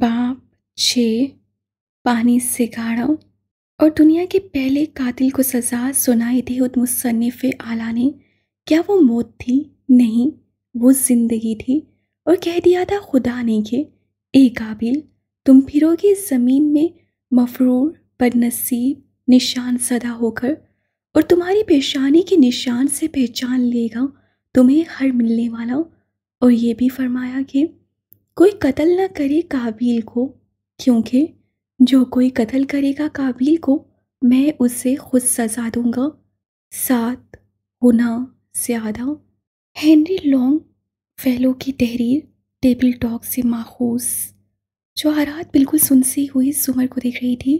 बाप छे पानी से गाढ़ा और दुनिया के पहले कातिल को सजा सुनाई थी उद मुसनफ़ आला ने क्या वो मौत थी नहीं वो ज़िंदगी थी और कह दिया था खुदा ने कि ए काबिल तुम फिरोगे ज़मीन में मफरूर नसीब निशान सदा होकर और तुम्हारी पेशानी के निशान से पहचान लेगा तुम्हें हर मिलने वाला और ये भी फरमाया कि कोई कत्ल ना करे काबिल को क्योंकि जो कोई कत्ल करेगा काबिल को मैं उसे खुद सजा दूंगा सात गुना ज़्यादा हेनरी लॉन्ग फैलो की तहरीर टेबल टॉक से माखूस जो आरात बिल्कुल सुनसी हुई जुमर को देख रही थी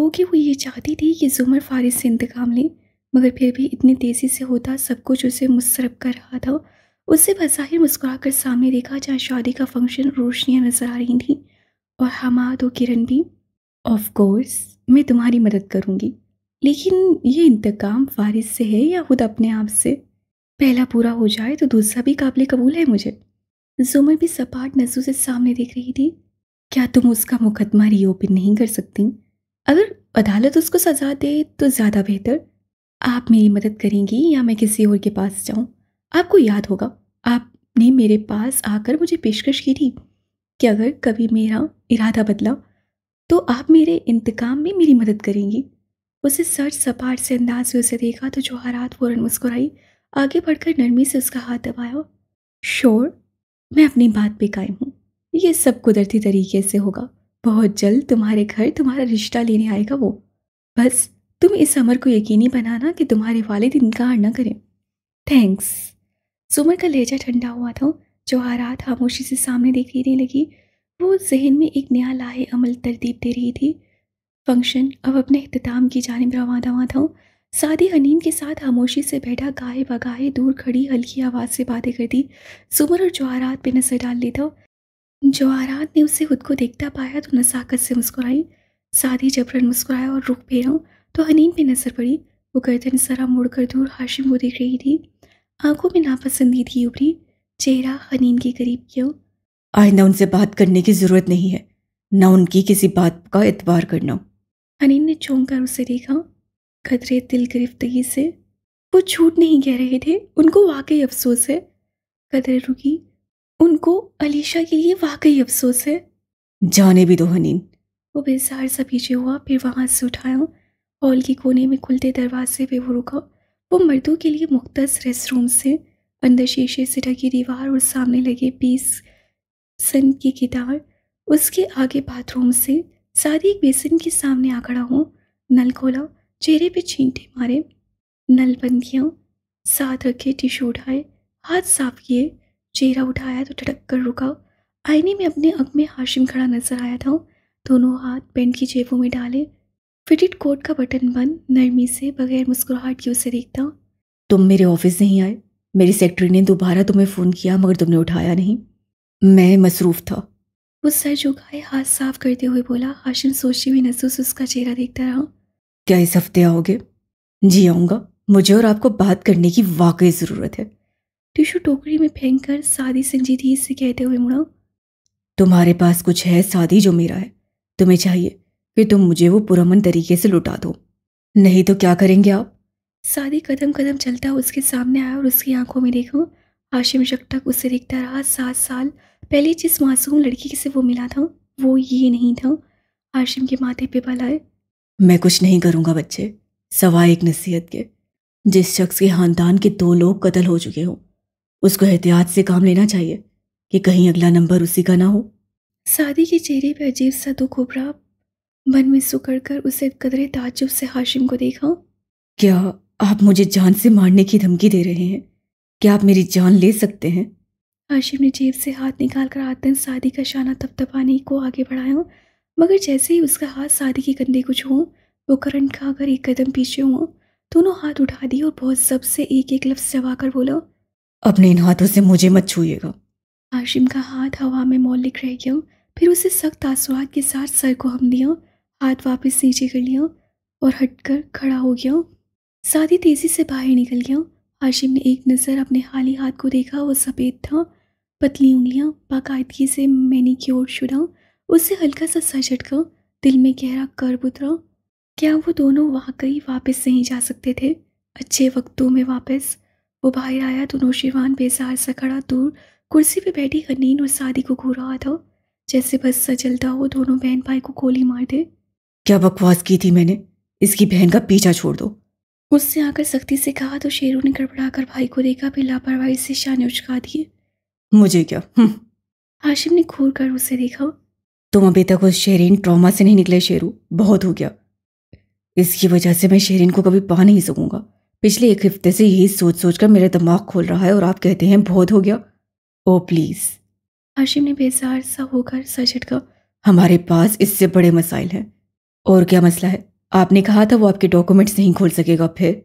गो कि वो ये चाहती थी कि जुमर फारिस से इंतकाम ले मगर फिर भी इतनी तेज़ी से होता सब कुछ उसे मुसरब कर रहा था उससे बज़ाहिर कर सामने देखा जहाँ शादी का फंक्शन रोशनियाँ नजर आ रही थीं और हमाद और किरण भी ऑफ कोर्स मैं तुम्हारी मदद करूँगी लेकिन ये इंतकाम फारिज से है या खुद अपने आप से पहला पूरा हो जाए तो दूसरा भी काबिल कबूल है मुझे जुमर भी सपाट नजरों से सामने देख रही थी क्या तुम उसका मुकदमा रीओपन नहीं कर सकती अगर अदालत उसको सजा दे तो ज़्यादा बेहतर आप मेरी मदद करेंगी या मैं किसी और के पास जाऊँ आपको याद होगा आपने मेरे पास आकर मुझे पेशकश की थी कि अगर कभी मेरा इरादा बदला तो आप मेरे इंतकाम में मेरी मदद करेंगी उसे सर सपाट से अंदाज में उसे देखा तो जोहरात फ़ौरन मुस्कुराई आगे बढ़कर नरमी से उसका हाथ दबाया शोर मैं अपनी बात पे कायम हूँ ये सब कुदरती तरीके से होगा बहुत जल्द तुम्हारे घर तुम्हारा रिश्ता लेने आएगा वो बस तुम इस अमर को यकीनी बनाना कि तुम्हारे वालिद इनकार ना करें थैंक्स सुमर का लहजा ठंडा हुआ था जो रात खामोशी से सामने देखने लगी वो जहन में एक नया लाहे अमल तरतीब दे रही थी फंक्शन अब अपने अख्ताम की जानब रवा दवा था सादी हनीम के साथ खामोशी से बैठा गाहे बगाहे दूर खड़ी हल्की आवाज़ से बातें करती सुमर और जवाहरात पे नजर डाल था जवाहरात ने उसे खुद को देखता पाया तो नसाकत से मुस्कुराई सादी जबरन मुस्कुराया और रुख फेरा तो हनीम पे नज़र पड़ी वो गर्दन सरा मुड़कर दूर हाशिम को देख रही थी आंखों में नापसंदीदगी उभरी चेहरा हनीन के करीब क्यों आइंदा उनसे बात करने की ज़रूरत नहीं है ना उनकी किसी बात का एतबार करना हनीन ने चौंक कर उसे देखा खतरे दिल गिरफ्तगी से वो झूठ नहीं कह रहे थे उनको वाकई अफसोस है कदर रुकी उनको अलीशा के लिए वाकई अफसोस है जाने भी दो हनीन वो बेजार सा पीछे हुआ फिर वहाँ से उठाया हॉल के कोने में खुलते दरवाजे पे वो रुका वो मर्दों के लिए मुख्त रेस्ट रूम से अंदर शीशे से ढकी दीवार और सामने लगे पीस सन की गिटार उसके आगे बाथरूम से सारी एक बेसन के सामने आ खड़ा हूँ नल खोला चेहरे पे छींटे मारे नल बंद किया साथ रखे टिश्यू उठाए हाथ साफ किए चेहरा उठाया तो ठटक कर रुका आईने में अपने अग में हाशिम खड़ा नजर आया था दोनों हाथ पेंट की जेबों में डाले फिटेड कोट का बटन बंद नरमी से बगैर मुस्कुराहट की उसे देखता हूँ तुम मेरे ऑफिस नहीं आए मेरी सेक्रेटरी ने दोबारा तुम्हें फ़ोन किया मगर तुमने उठाया नहीं मैं मसरूफ़ था वो सर झुकाए हाथ साफ करते हुए बोला हाशिम सोचते हुई नसूस उसका चेहरा देखता रहा क्या इस हफ्ते आओगे जी आऊँगा मुझे और आपको बात करने की वाकई ज़रूरत है टिशू टोकरी में फेंक कर सादी संजीदगी से कहते हुए मुड़ा तुम्हारे पास कुछ है सादी जो मेरा है तुम्हें चाहिए कि तुम मुझे वो पुरमन तरीके से लुटा दो नहीं तो क्या करेंगे आप सादी कदम कदम चलता उसके सामने आया और उसकी आंखों में देखो हाशिम शक्टक उससे देखता रहा सात साल पहले जिस मासूम लड़की से वो मिला था वो ये नहीं था आशिम के माथे पे पल आए मैं कुछ नहीं करूँगा बच्चे सवाए एक नसीहत के जिस शख्स के खानदान के दो लोग कत्ल हो चुके हों उसको एहतियात से काम लेना चाहिए कि कहीं अगला नंबर उसी का ना हो सादी के चेहरे पर अजीब सा दुख उभरा मन में सुकड़ कर उसे कदरे ताजुब से हाशिम को देखा क्या आप मुझे जान से मारने की धमकी दे रहे हैं क्या आप मेरी जान ले सकते हैं हाशिम ने जेब से हाथ निकाल कर आतन सादी का शाना तपतपाने को आगे बढ़ाया मगर जैसे ही उसका हाथ सादी के कंधे को छू वो करंट अगर एक कदम पीछे हुआ दोनों हाथ उठा दिए और बहुत सब से एक एक लफ्ज चबा कर बोला अपने इन हाथों से मुझे मत छूएगा हाशिम का हाथ हवा में मौलिक रह गया फिर उसे सख्त आसवाद के साथ सर को हम दिया हाथ वापस नीचे कर लिया और हटकर खड़ा हो गया साथ ही तेज़ी से बाहर निकल गया हाशिम ने एक नज़र अपने खाली हाथ को देखा वो सफ़ेद था पतली उंगलियां बाकायदगी से मैंने की ओर छुड़ा उससे हल्का सा सा झटका दिल में गहरा कर उतरा क्या वो दोनों वाकई वापस नहीं जा सकते थे अच्छे वक्तों में वापस वो बाहर आया तो नौशिवान बेजार सा खड़ा दूर कुर्सी पे बैठी हनीन और सादी को घूर रहा था जैसे बस सा चलता हो दोनों बहन भाई को गोली मार दे क्या बकवास की थी मैंने इसकी बहन का पीछा छोड़ दो उससे आकर सख्ती से कहा तो शेरू ने गड़बड़ाकर भाई को देखा फिर लापरवाही से शाने उचका दिए मुझे क्या हाशिम हम्म। ने घूर कर उसे देखा तुम अभी तक उस शेरिन ट्रॉमा से नहीं निकले शेरू बहुत हो गया इसकी वजह से मैं शेरिन को कभी पा नहीं सकूंगा पिछले एक हफ्ते से यही सोच सोच कर मेरा दिमाग खोल रहा है और आप कहते हैं बहुत हो गया ओ प्लीज़ हाशिम ने बेजार सा होकर सजट का हमारे पास इससे बड़े मसाइल हैं और क्या मसला है आपने कहा था वो आपके डॉक्यूमेंट्स नहीं खोल सकेगा फिर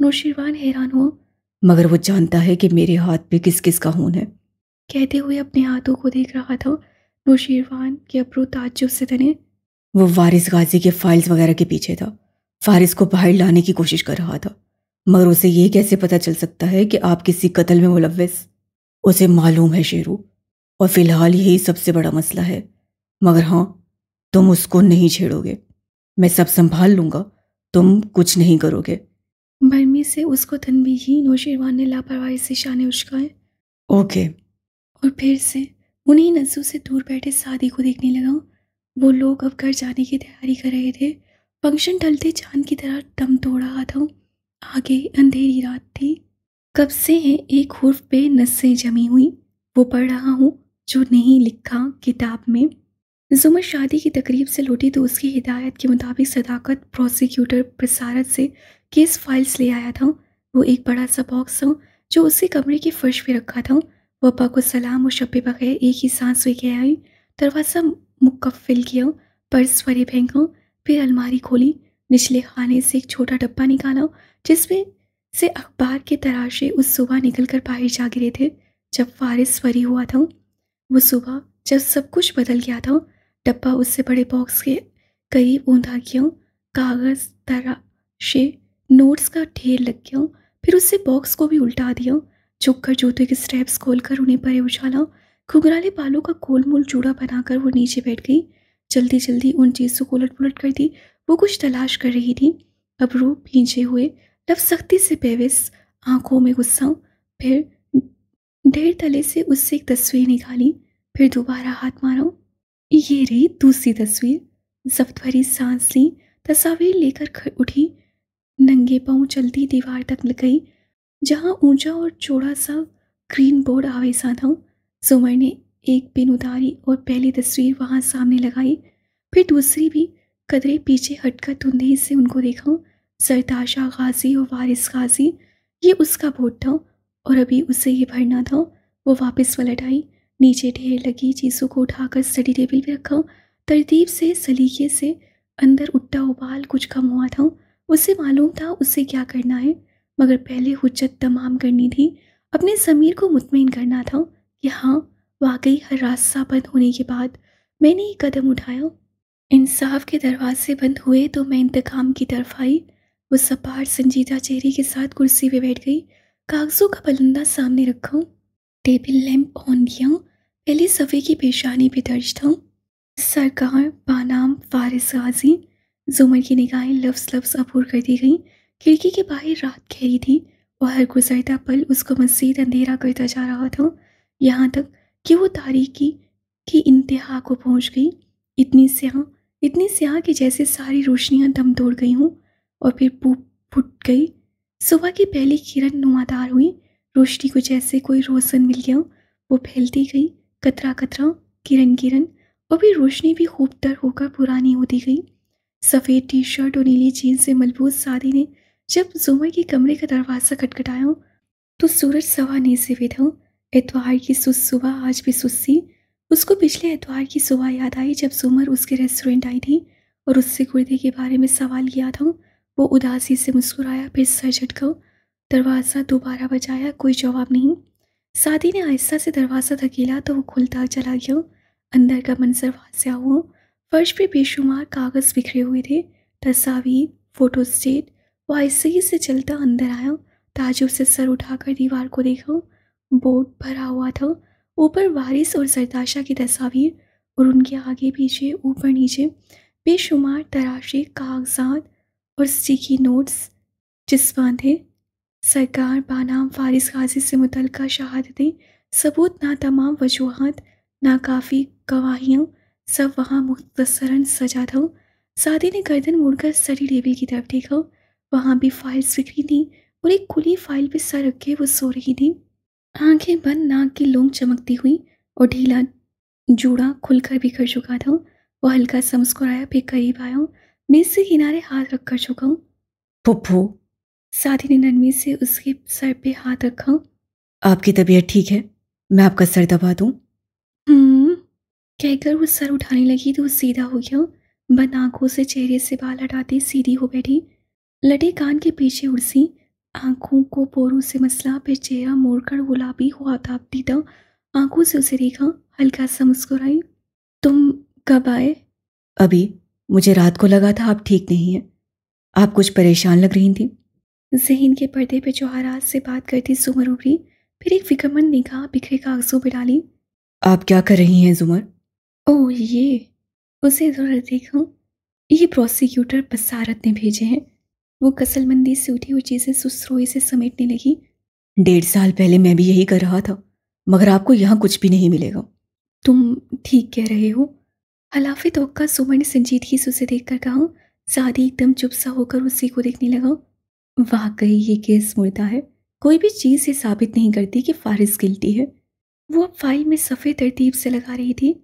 नौशीरवान हैरान हुआ मगर वो जानता है कि मेरे हाथ पे किस किस का खून है कहते हुए अपने हाथों को देख रहा था नौशीरवान के अबरू ताजुब से तने वो वारिस गाजी के फाइल्स वगैरह के पीछे था फारिस को बाहर लाने की कोशिश कर रहा था मगर उसे ये कैसे पता चल सकता है कि आप किसी कत्ल में मुलविस उसे मालूम है शेरू और फिलहाल यही सबसे बड़ा मसला है मगर हाँ तुम उसको नहीं छेड़ोगे मैं सब संभाल लूंगा तुम कुछ नहीं करोगे बर्मी से उसको तनबीही नौशेरवान ने लापरवाही से शाने उछकाए ओके और फिर से उन्हीं नजू से दूर बैठे सादी को देखने लगा वो लोग अब घर जाने की तैयारी कर रहे थे फंक्शन टलते चांद की तरह दम तोड़ रहा था आगे अंधेरी रात थी कब से है एक हुर्फ पे नस्से जमी हुई वो पढ़ रहा हूँ जो नहीं लिखा किताब में जुमर शादी की तकरीब से लौटी तो उसकी हिदायत के मुताबिक सदाकत प्रोसिक्यूटर प्रसारत से केस फाइल्स ले आया था वो एक बड़ा सा बॉक्स था जो उसी कमरे के फर्श पे रखा था वबा को सलाम और शब्बे बगैर एक ही सांस वे गया आई दरवाज़ा मुकफिल किया पर्स फरे फेंका फिर अलमारी खोली निचले खाने से एक छोटा डब्बा निकाला जिसमें से अखबार के तराशे उस सुबह निकल कर बाहर जा गिरे थे जब फारिस फरी हुआ था वो सुबह जब सब कुछ बदल गया था डब्बा उससे बड़े बॉक्स के कई ऊंधा क्यों कागज़ तरा शे नोट्स का ढेर लग गया फिर उससे बॉक्स को भी उल्टा दिया कर जूते के स्ट्रैप्स खोलकर उन्हें परे उछाला घुघराले बालों का गोल मोल चूड़ा बनाकर वो नीचे बैठ गई जल्दी जल्दी उन चीज़ों को उलट पुलट कर दी वो कुछ तलाश कर रही थी अब रू पीछे हुए लफ सख्ती से बेविस आंखों में गुस्सा फिर ढेर तले से उससे एक तस्वीर निकाली फिर दोबारा हाथ मारा ये रही दूसरी तस्वीर जब्त भरी सांस ली तस्वीर लेकर उठी नंगे पाँव चलती दीवार तक लग गई जहाँ ऊंचा और चौड़ा सा ग्रीन बोर्ड आवेसा था सुमर ने एक पिन उतारी और पहली तस्वीर वहाँ सामने लगाई फिर दूसरी भी कदरे पीछे हटकर धुंधे से उनको देखा सरताशा गाजी और वारिस गाजी ये उसका बोर्ड था और अभी उसे ये भरना था वो वापस पलट आई नीचे ढेर लगी चीज़ों को उठाकर स्टडी टेबल पर रखा हूँ तरतीब से सलीके से अंदर उट्टा उबाल कुछ कम हुआ था उसे मालूम था उससे क्या करना है मगर पहले हुज्जत तमाम करनी थी अपने ज़मीर को मुतमिन करना था कि हाँ वाकई हर रास्ता बंद होने के बाद मैंने ये कदम उठाया इंसाफ के दरवाजे बंद हुए तो मैं इंतकाम की तरफ आई वो सपाट संजीदा चेहरे के साथ कुर्सी पर बैठ गई कागज़ों का पलंदा सामने रखा टेबल लैंप ऑन किया पहले सफ़े की पेशानी पे दर्ज था सरकार बानाम फारिस गाजी जुमर की निगाहें लफ्स लफ्स अबूर कर दी गई खिड़की के बाहर रात गहरी थी और हर गुजरता पल उसको मजीद अंधेरा करता जा रहा था यहाँ तक कि वो तारीखी की इंतहा को पहुँच गई इतनी स्याह इतनी स्याह कि जैसे सारी रोशनियाँ दम तोड़ गई हूँ और फिर भूप फुट गई सुबह की पहली किरण नुमादार हुई रोशनी को जैसे कोई रोशन मिल गया वो फैलती गई कतरा कतरा किरण किरण और भी रोशनी भी खूब तर होकर पुरानी होती गई सफ़ेद टी शर्ट और नीली जीन्स से मलबूत सादी ने जब जुमर के कमरे का दरवाज़ा खटखटाया तो सूरज सवा नहीं से था एतवार की सुस सुबह आज भी सुस्सी उसको पिछले एतवार की सुबह याद आई जब जुमर उसके रेस्टोरेंट आई थी और उससे गुर्दे के बारे में सवाल किया था वो उदासी से मुस्कुराया फिर सर झटका दरवाज़ा दोबारा बजाया कोई जवाब नहीं सादी ने आहिस्ता से दरवाज़ा धकेला तो वो खुलता चला गया अंदर का मंजर वाजिया हुआ फर्श पे बेशुमार कागज़ बिखरे हुए थे तस्वीर फोटो वो आहिस्ते ही से चलता अंदर आया ताजुब से सर उठाकर दीवार को देखा बोर्ड भरा हुआ था ऊपर वारिस और सरताशा की तस्वीर और उनके आगे पीछे ऊपर नीचे बेशुमार तराशे कागजात और स्टिकी नोट्स जिस बांधे सरकार बानाम फारिस गाजी से मुतल शहादतें सबूत ना तमाम वजूहत नाकाफ़ी गवाहियों सब वहाँ मुख्तसरन सजा था सादी ने गर्दन मुड़कर सरी लेवी की तरफ देखा वहाँ भी फाइल बिखरी थी और एक खुली फाइल पर सर रख के वो सो रही थी आंखें बंद नाक की लोंग चमकती हुई और ढीला जूड़ा खुलकर बिखर चुका था वो हल्का सा मुस्कुराया फिर करीब आया मेज से किनारे हाथ रख कर चुका हूँ पप्पू साथी ने नरमी से उसके सर पे हाथ रखा आपकी तबीयत ठीक है मैं आपका सर दबा दूँ हम्म, कहकर वो सर उठाने लगी तो सीधा हो गया बंद आंखों से चेहरे से बाल हटाती सीधी हो बैठी लटे कान के पीछे उड़सी आंखों को पोरू से मसला फिर चेहरा मोड़कर गुलाबी हुआ ताप दीदा आंखों से उसे देखा हल्का सा मुस्कुराई तुम कब आए अभी मुझे रात को लगा था आप ठीक नहीं हैं आप कुछ परेशान लग रही थी जहन के पर्दे पर जोहराज से बात करती जुमर उभरी फिर एक फिक्रमंद निगाह बिखरे कागजों पर डाली आप क्या कर रही हैं जुमर ओ ये उसे ज़रा देखो ये प्रोसिक्यूटर बसारत ने भेजे हैं वो कसलमंदी से उठी हुई चीज़ें सुसरोई से समेटने लगी डेढ़ साल पहले मैं भी यही कर रहा था मगर आपको यहाँ कुछ भी नहीं मिलेगा तुम ठीक कह रहे हो हलाफे तो सुमर ने संजीदगी से उसे देख कर कहा सादी एकदम चुप सा होकर उसी को देखने लगा वाकई ये केस मुर्दा है कोई भी चीज़ ये साबित नहीं करती कि फारिस गिलती है वो अब फाइल में सफ़े तरतीब से लगा रही थी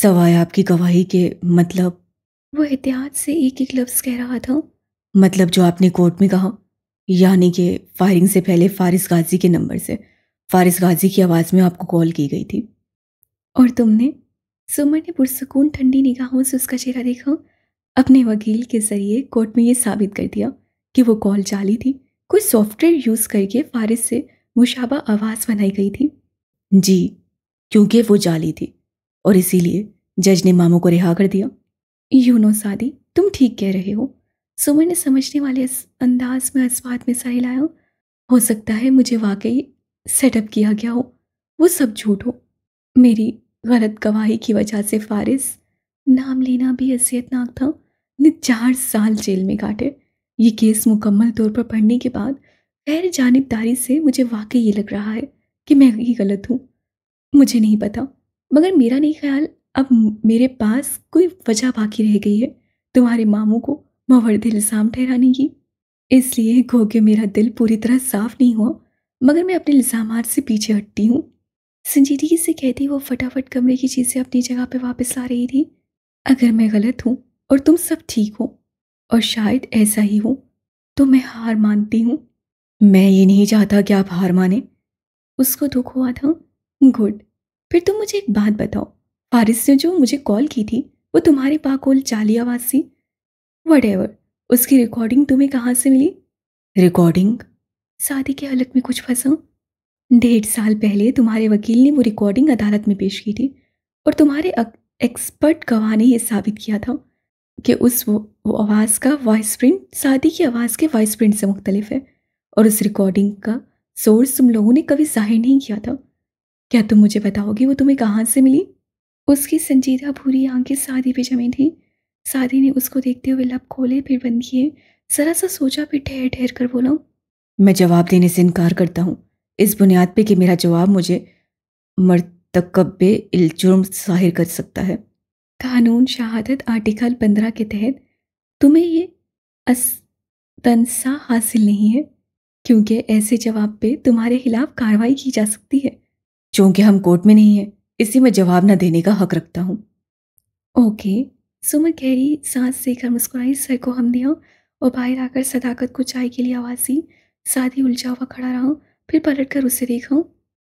सवाए आपकी गवाही के मतलब वो एहतियात से एक एक लफ्ज़ कह रहा था मतलब जो आपने कोर्ट में कहा यानी कि फायरिंग से पहले फारिस गाजी के नंबर से फारिस गाजी की आवाज़ में आपको कॉल की गई थी और तुमने सुमन ने पुरसकून ठंडी निगाहों से उसका चेहरा देखा अपने वकील के ज़रिए कोर्ट में ये साबित कर दिया कि वो कॉल जाली थी कोई सॉफ्टवेयर यूज़ करके फारिस से मुशाबा आवाज़ बनाई गई थी जी क्योंकि वो जाली थी और इसीलिए जज ने मामू को रिहा कर दिया यू नो सादी तुम ठीक कह रहे हो सुमन ने समझने वाले अंदाज में अस्वाद में सही लाया हो सकता है मुझे वाकई सेटअप किया गया हो वो सब झूठ हो मेरी गलत गवाही की वजह से फारिस नाम लेना भी असियतनाक था ने चार साल जेल में काटे ये केस मुकम्मल तौर पर पढ़ने के बाद गैर जानबदारी से मुझे वाकई ये लग रहा है कि मैं ही गलत हूँ मुझे नहीं पता मगर मेरा नहीं ख्याल अब मेरे पास कोई वजह बाकी रह गई है तुम्हारे मामू को मवर्द इल्ज़ाम ठहराने की इसलिए घो के मेरा दिल पूरी तरह साफ नहीं हुआ मगर मैं अपने इल्ज़ाम से पीछे हटती हूँ संजीदगी से कहती वो फटाफट कमरे की चीज़ें अपनी जगह पर वापस आ रही थी अगर मैं गलत हूँ और तुम सब ठीक हो और शायद ऐसा ही हो तो मैं हार मानती हूँ मैं ये नहीं चाहता कि आप हार माने उसको दुख हुआ था गुड फिर तुम मुझे एक बात बताओ फारिस ने जो मुझे कॉल की थी वो तुम्हारे पाकोल चालियावासी वट एवर उसकी रिकॉर्डिंग तुम्हें कहाँ से मिली रिकॉर्डिंग शादी के हलक में कुछ फंसा डेढ़ साल पहले तुम्हारे वकील ने वो रिकॉर्डिंग अदालत में पेश की थी और तुम्हारे एक्सपर्ट गवाह ने यह साबित किया था कि उस वो आवाज़ का वॉइस प्रिंट शादी की आवाज़ के वॉइस प्रिंट से मुख्तलिफ है और उस रिकॉर्डिंग का सोर्स तुम लोगों ने कभी जाहिर नहीं किया था क्या तुम मुझे बताओगे वो तुम्हें कहाँ से मिली उसकी संजीदा भूरी आंखें शादी पे जमी थी शादी ने उसको देखते हुए लब खोले फिर बंद किए जरा सा सोचा फिर ठहर ठहर कर बोला मैं जवाब देने से इनकार करता हूँ इस बुनियाद पे कि मेरा जवाब मुझे मरतकब इल्जुर्म जाहिर कर सकता है कानून शहादत आर्टिकल पंद्रह के तहत तुम्हें ये तनसा हासिल नहीं है क्योंकि ऐसे जवाब पे तुम्हारे खिलाफ कार्रवाई की जा सकती है चूंकि हम कोर्ट में नहीं है इसी में जवाब ना देने का हक रखता हूँ ओके सुमन गहरी सांस कर मुस्कुराई सर को हम दिया और बाहर आकर सदाकत को चाय के लिए आवाज़ दी साथ ही उलझा हुआ खड़ा रहा फिर पलट कर उसे देखा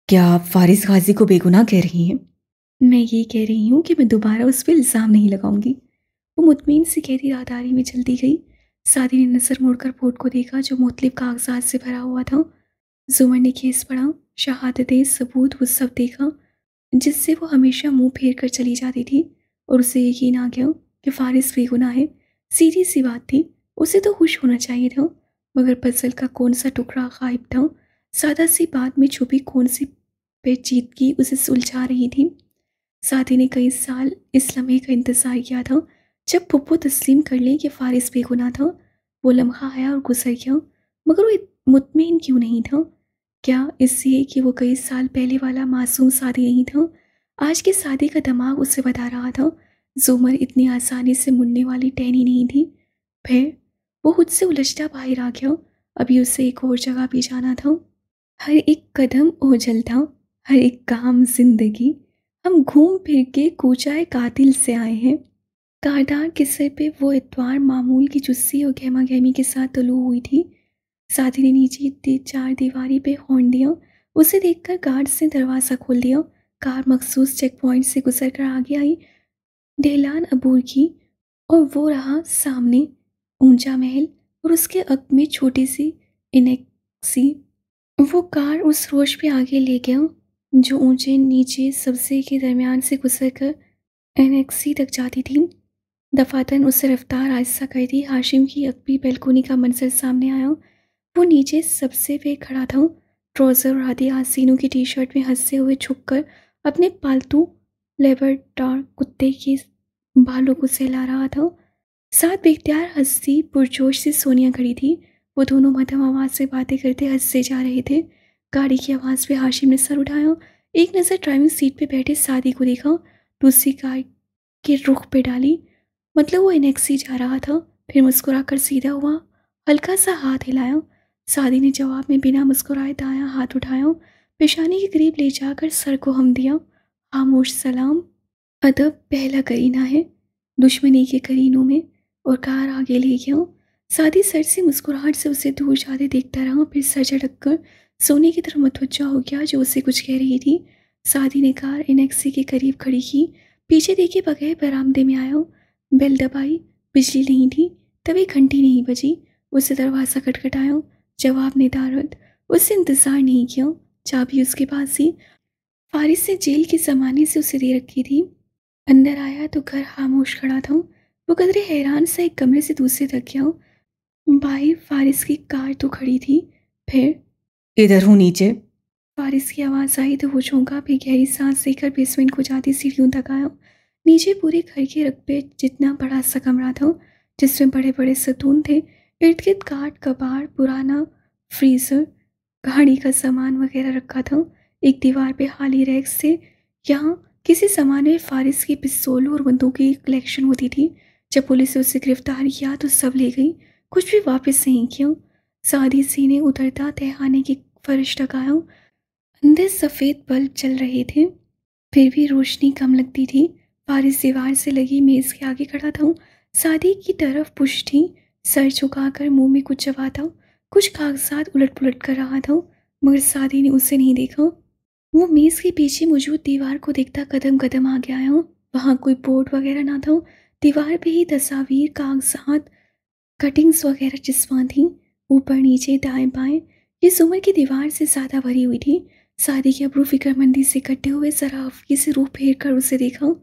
क्या आप फारिस गाजी को बेगुनाह कह रही हैं मैं ये कह रही हूँ कि मैं दोबारा उस पर इल्ज़ाम नहीं लगाऊंगी वो मुतमिन से कहती रादारी में चलती गई सादी ने नज़र मोड़कर बोर्ड को देखा जो मुख्तलिफ कागजात से भरा हुआ था जुमर ने केस पढ़ा शहादतें सबूत वो सब देखा जिससे वो हमेशा मुंह फेर कर चली जाती थी और उसे यकीन आ गया कि फारिस बेगुना है सीधी सी बात थी उसे तो खुश होना चाहिए था मगर पजल का कौन सा टुकड़ा गायब था सादा सी बात में छुपी कौन सी पेचीदगी उसे सुलझा रही थी साथी ने कई साल इस लम्हे का इंतज़ार किया था जब पप्पो तस्लीम कर लें कि फारिस बेगुना था वो लम्हा आया और गुजर गया मगर वो मुतमिन क्यों नहीं था क्या इसलिए कि वो कई साल पहले वाला मासूम शादी नहीं था आज के शादी का दिमाग उसे बता रहा था जोमर इतनी आसानी से मुड़ने वाली टहनी नहीं थी फिर वो खुद से उलझता बाहर आ गया अभी उसे एक और जगह भी जाना था हर एक कदम ओझल था हर एक काम जिंदगी हम घूम फिर के कूचाए कातिल से आए हैं काटार किस्से पे वो इतवार मामूल की जुस्सी और गहमा गहमी के साथ तलू हुई थी साथी ने नीचे दे चार दीवारी पे हॉर्न दिया उसे देखकर गार्ड से दरवाज़ा खोल दिया कार मखसूस चेक पॉइंट से गुजर कर आगे आई डेलान अबूर की और वो रहा सामने ऊंचा महल और उसके अक में छोटी सी इनेक्सी वो कार उस रोश पे आगे ले गया जो ऊंचे नीचे सब्जे के दरमियान से गुजर कर एनएक्सी तक जाती थी दफातन उससे रफ्तार आहिस्ता दी हाशिम की अकबी बेलकोनी का मंजर सामने आया वो नीचे सबसे पे खड़ा था ट्रोज़र और आधे आसीनों की टी शर्ट में हंसते हुए छुप अपने पालतू लेबर लेबरटार कुत्ते के बालों को सहला रहा था साथ बेख्तियार हंसती पुरजोश से सोनिया खड़ी थी वो दोनों मध्यम आवाज़ से बातें करते हंसते जा रहे थे गाड़ी की आवाज़ पे हाशिम ने सर उठाया एक नज़र ड्राइविंग सीट पे बैठे सादी को देखा दूसरी कार के रुख पे डाली मतलब वो एनेक्सी जा रहा था फिर मुस्कुरा कर सीधा हुआ हल्का सा हाथ हिलाया सादी ने जवाब में बिना मुस्कुराए दाया हाथ उठाया पेशानी के करीब ले जाकर सर को हम दिया खामोश सलाम अदब पहला करीना है दुश्मनी के करीनों में और कार आगे ले गया सादी सर से मुस्कुराहट से उसे दूर जाते देखता रहा फिर सर झटक कर सोने की तरफ मतवजा हो गया जो उससे कुछ कह रही थी सादी ने कार एक्सी के करीब खड़ी की पीछे देखे बगैर बरामदे में आया बेल दबाई बिजली नहीं थी तभी घंटी नहीं बजी उससे दरवाज़ा खटखटाया जवाब ने दारद उससे इंतज़ार नहीं किया चाबी उसके पास ही फारिस ने जेल के ज़माने से उसे दे रखी थी अंदर आया तो घर खामोश खड़ा था वो कदरे हैरान सा एक कमरे से दूसरे तक गया बाहर फारिस की कार तो खड़ी थी फिर इधर हूँ नीचे बारिश की आवाज़ आई तो वो चौंका भी गहरी सांस लेकर बेसमेंट को जाती सीढ़ियों तक आया नीचे पूरे घर के रकबे जितना बड़ा सा कमरा था जिसमें बड़े बड़े सतून थे इर्द गिर्द काट कबाड़ पुराना फ्रीज़र घाड़ी का सामान वगैरह रखा था एक दीवार पे हाली रैक से यहाँ किसी सामान में फारिस की पिस्तौल और बंदूक की कलेक्शन होती थी जब पुलिस ने उसे गिरफ्तार किया तो सब ले गई कुछ भी वापस नहीं किया सारी सीने उतरता तहखाने की फर्श टकाया अंदर सफ़ेद बल्ब चल रहे थे फिर भी रोशनी कम लगती थी बारिश दीवार से लगी मेज़ के आगे खड़ा था सादी की तरफ पुष्टि सर झुकाकर मुंह में कुछ चबा था कुछ कागजात उलट पुलट कर रहा था मगर सादी ने उसे नहीं देखा वो मेज़ के पीछे मौजूद दीवार को देखता कदम कदम आ गया हो वहाँ कोई बोर्ड वगैरह ना था दीवार पे ही तस्वीर कागजात कटिंग्स वगैरह चिस्वा थी ऊपर नीचे दाएं बाएं ये सुमर की दीवार से ज़्यादा भरी हुई थी सादी की अबरू फिक्रमंदी से कटे हुए सराफगी से रूप फेर कर उसे देखा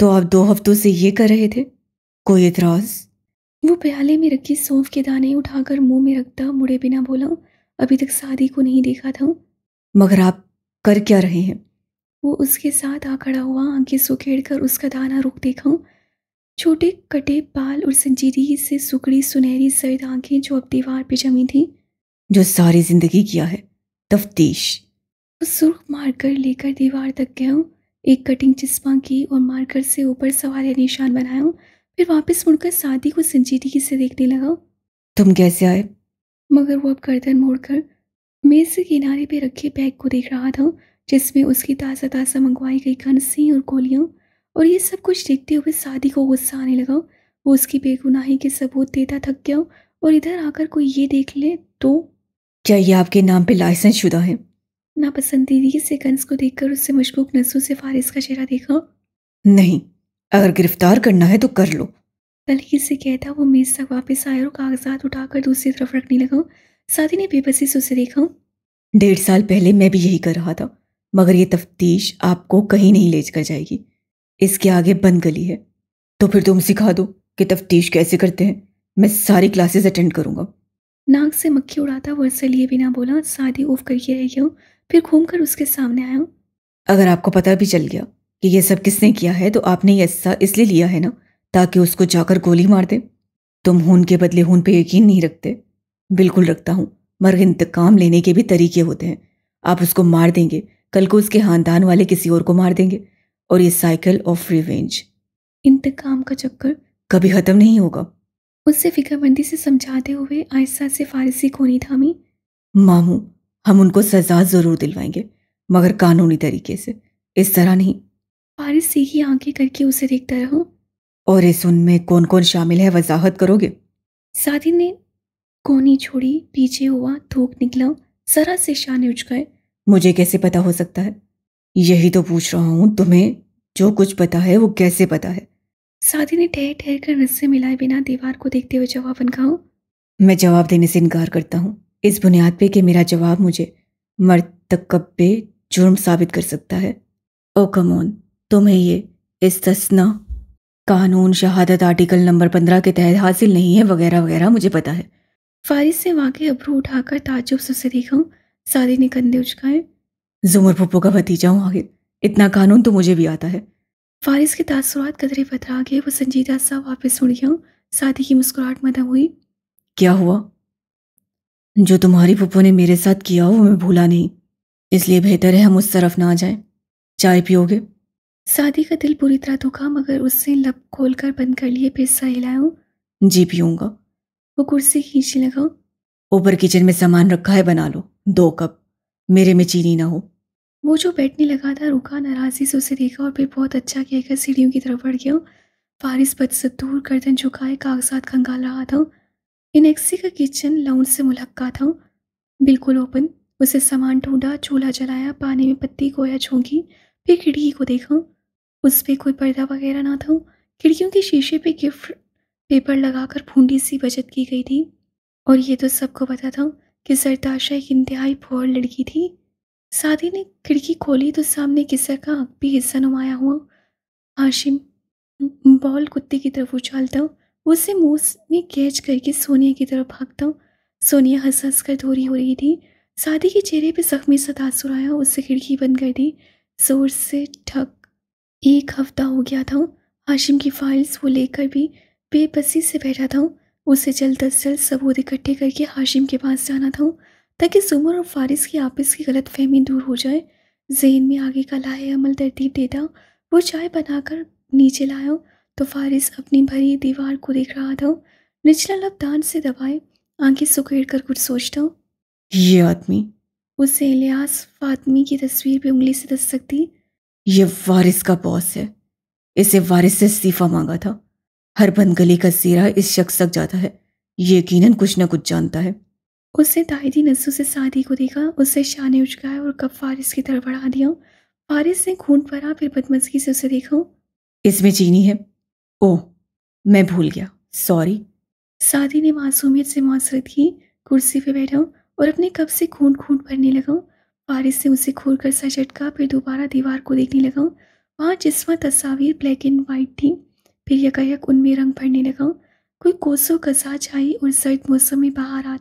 तो आप दो हफ्तों से ये कर रहे थे कोई इतराज वो प्याले में रखी सौंफ के दाने उठाकर मुंह में रखता मुड़े बिना बोला अभी तक सादी को नहीं देखा था मगर आप कर क्या रहे हैं वो उसके साथ आ खड़ा हुआ आंखें सुखेड़ कर उसका दाना रुक देखा छोटे कटे बाल और संजीदगी से सुखड़ी सुनहरी सर्द आंखें जो अब दीवार पे जमी थी जो सारी जिंदगी किया है तफ्तीश वो तो सुर्ख मार्कर लेकर दीवार तक गया हूँ एक कटिंग चिस्पा की और मार्कर से ऊपर सवाल निशान बनाया हूँ फिर वापस मुड़कर सादी को संजीदगी से देखने लगा तुम कैसे आए मगर वो अब गर्दन मोड़कर मेज के किनारे पे रखे बैग को देख रहा था जिसमें उसकी ताज़ा ताज़ा मंगवाई गई कनसें और गोलियाँ और ये सब कुछ देखते हुए शादी को गुस्सा आने लगा वो उसकी बेगुनाही के सबूत देता थक गया और इधर आकर कोई ये देख ले तो क्या ये आपके नाम पे लाइसेंस शुदा है नापसंदीदगी से कंस को देखकर उससे मशबूक नजरों से फारिस का चेहरा देखा नहीं अगर गिरफ्तार करना है तो कर लो तलखी से कहता वो मेज तक वापस आया और कागजात उठाकर दूसरी तरफ रखने लगा साथी ने बेबसी से उसे देखा डेढ़ साल पहले मैं भी यही कर रहा था मगर ये तफ्तीश आपको कहीं नहीं ले कर जाएगी इसके आगे बंद गली है तो फिर तुम सिखा दो कि तफ्तीश कैसे करते हैं मैं सारी क्लासेस अटेंड करूंगा नाक से मक्खी उड़ाता हुआ लिए बिना बोला शादी ऑफ करके रह गया फिर घूम कर उसके सामने आया अगर आपको पता भी चल गया कि यह सब किसने किया है तो आपने ये हिस्सा इसलिए लिया है ना ताकि उसको जाकर गोली मार दे तुम खून के बदले हून पे यकीन नहीं रखते बिल्कुल रखता हूँ मगर इंतकाम लेने के भी तरीके होते हैं आप उसको मार देंगे कल को उसके खानदान वाले किसी और को मार देंगे और ये साइकिल ऑफ रिवेंज इंतकाम का चक्कर कभी ख़त्म नहीं होगा उससे फिक्रमंदी से समझाते हुए आहिस्ता से फारसी कोनी थामी मामू हम उनको सजा ज़रूर दिलवाएंगे मगर कानूनी तरीके से इस तरह नहीं फारिस ही आंखें करके उसे देखता रहो और इस उनमें कौन कौन शामिल है वजाहत करोगे साथी ने कोनी छोड़ी पीछे हुआ थूक निकला जरा से शाने ने गए मुझे कैसे पता हो सकता है यही तो पूछ रहा हूँ तुम्हें जो कुछ पता है वो कैसे पता है साधी ने ठहर ठहर कर रस्से मिलाए बिना दीवार को देखते हुए जवाब अनका मैं जवाब देने से इनकार करता हूँ इस बुनियाद पे कि मेरा जवाब मुझे मर्द जुर्म साबित कर सकता है ओ कमोन तुम्हें ये इस्तना कानून शहादत आर्टिकल नंबर पंद्रह के तहत हासिल नहीं है वगैरह वगैरह मुझे पता है फारिस से वाकई अबरू उठाकर ताजुब से देखा सादी ने कंधे उचकाए जुमर पप्पू का भतीजा हूँ आगे इतना कानून तो मुझे भी आता है फारिस के तासुरात कदरे बतरा गए वो संजीदा सा वापस उड़ गया साथी की मुस्कुराहट मदम हुई क्या हुआ जो तुम्हारी पप्पो ने मेरे साथ किया वो मैं भूला नहीं इसलिए बेहतर है हम उस तरफ ना जाए चाय पियोगे सादी का दिल पूरी तरह दुखा मगर उससे लब खोल कर बंद कर लिए पिस्सा हिलाया जी पीऊँगा वो कुर्सी खींचने लगा ऊपर किचन में सामान रखा है बना लो दो कप मेरे में चीनी ना हो वो जो बैठने लगा था रुका नाराज़ी से उसे देखा और फिर बहुत अच्छा कर सीढ़ियों की तरफ बढ़ गया फारिस दूर गर्दन झुकाए कागजात खंगाल रहा था एक्सी का किचन लाउंड से मुलक्का था बिल्कुल ओपन उसे सामान ढूंढा चूल्हा जलाया पानी में पत्ती गोया झोंकी फिर खिड़की को देखा उस पर कोई पर्दा वगैरह ना था खिड़कियों के शीशे पे गिफ्ट पेपर लगाकर भूडी सी बचत की गई थी और ये तो सबको पता था कि सरताशा एक इंतहाई फोर लड़की थी सादी ने खिड़की खोली तो सामने किसा का भी हिस्सा नुमाया हुआ हाशिम बॉल कुत्ते की तरफ उछालता हूँ उसे मुँह में कैच करके सोनिया की तरफ भागता हूँ सोनिया हंस हंस कर धोरी हो रही थी सादी के चेहरे पर जख्मी सा तासुर आया उससे खिड़की बंद कर दी जोर से ठक एक हफ्ता हो गया था हाशिम की फाइल्स वो लेकर भी बेबसी से बैठा था उसे जल्द अज जल्द सबूत इकट्ठे करके हाशिम के पास जाना था ताकि जुमर और फारिस की आपस की गलत फहमी दूर हो जाए जहन में आगे का लाए अमल तरतीब देता वो चाय बनाकर नीचे लाया तो फारिस अपनी भरी दीवार को देख रहा था निचला लब दान से दबाए आंखें सुखेड़ कर कुछ सोचता हूँ ये आदमी उसे इलियास फातमी की तस्वीर भी उंगली से दस सकती ये वारिस का बॉस है इसे वारिस से इस्तीफ़ा मांगा था हर बंद गली का सीरा इस शख्स तक जाता है यकीनन कुछ ना कुछ जानता है उसने दायदी नजरों से शादी को देखा उससे शाह ने उचकाया और कब फारिस की तरफ बढ़ा दिया फारिस ने खून भरा फिर बदमजगी से उसे देखा इसमें चीनी है ओह मैं भूल गया सॉरी सादी ने मासूमियत से मासरत की कुर्सी पे बैठा और अपने कप से खून खून भरने लगा फारिस से उसे खोल कर सा झटका फिर दोबारा दीवार को देखने लगा वहाँ जिसमें तस्वीर ब्लैक एंड वाइट थी फिर यकायक उनमें रंग भरने लगा कोई कोसों कसा आई और सर्द मौसम में बाहर आ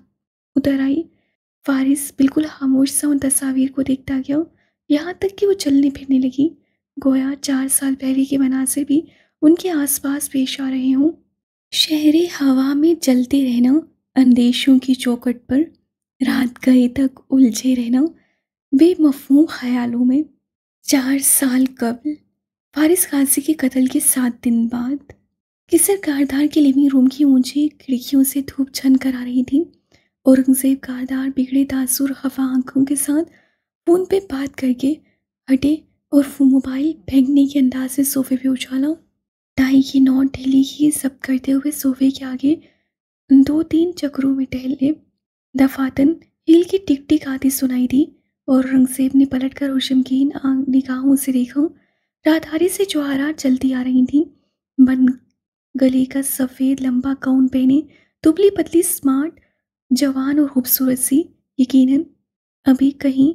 उतर आई फारिस बिल्कुल खामोश सा उन तस्वीर को देखता गया यहाँ तक कि वो चलने फिरने लगी गोया चार साल पहले के मनाजिर भी उनके आसपास पेश आ रहे हों शहरे हवा में जलते रहना अंदेशों की चौकट पर रात गए तक उलझे रहना बेमफहूम ख्यालों में चार साल कबल फारिस खासी के कत्ल के सात दिन बाद किसर कारदार के लिविंग रूम की ऊंची खिड़कियों से धूप छन कर आ रही थी औरंगजेब कारदार बिगड़े तासुर हवा आंखों के साथ फ़ोन पे बात करके हटे और मोबाइल फेंकने के अंदाज से सोफे पे उछाला टाई की नौ ढीली ही सब करते हुए सोफे के आगे दो तीन चक्रों में टहले दफातन हिल की टिक टिक आती सुनाई दी और औरंगजेब ने पलट कर हुशमकीन निगाहों से देखा राधारी से जोहरा चलती आ रही थी बन गले का सफ़ेद लंबा गाउन पहने दुबली पतली स्मार्ट जवान और खूबसूरत सी यकीनन अभी कहीं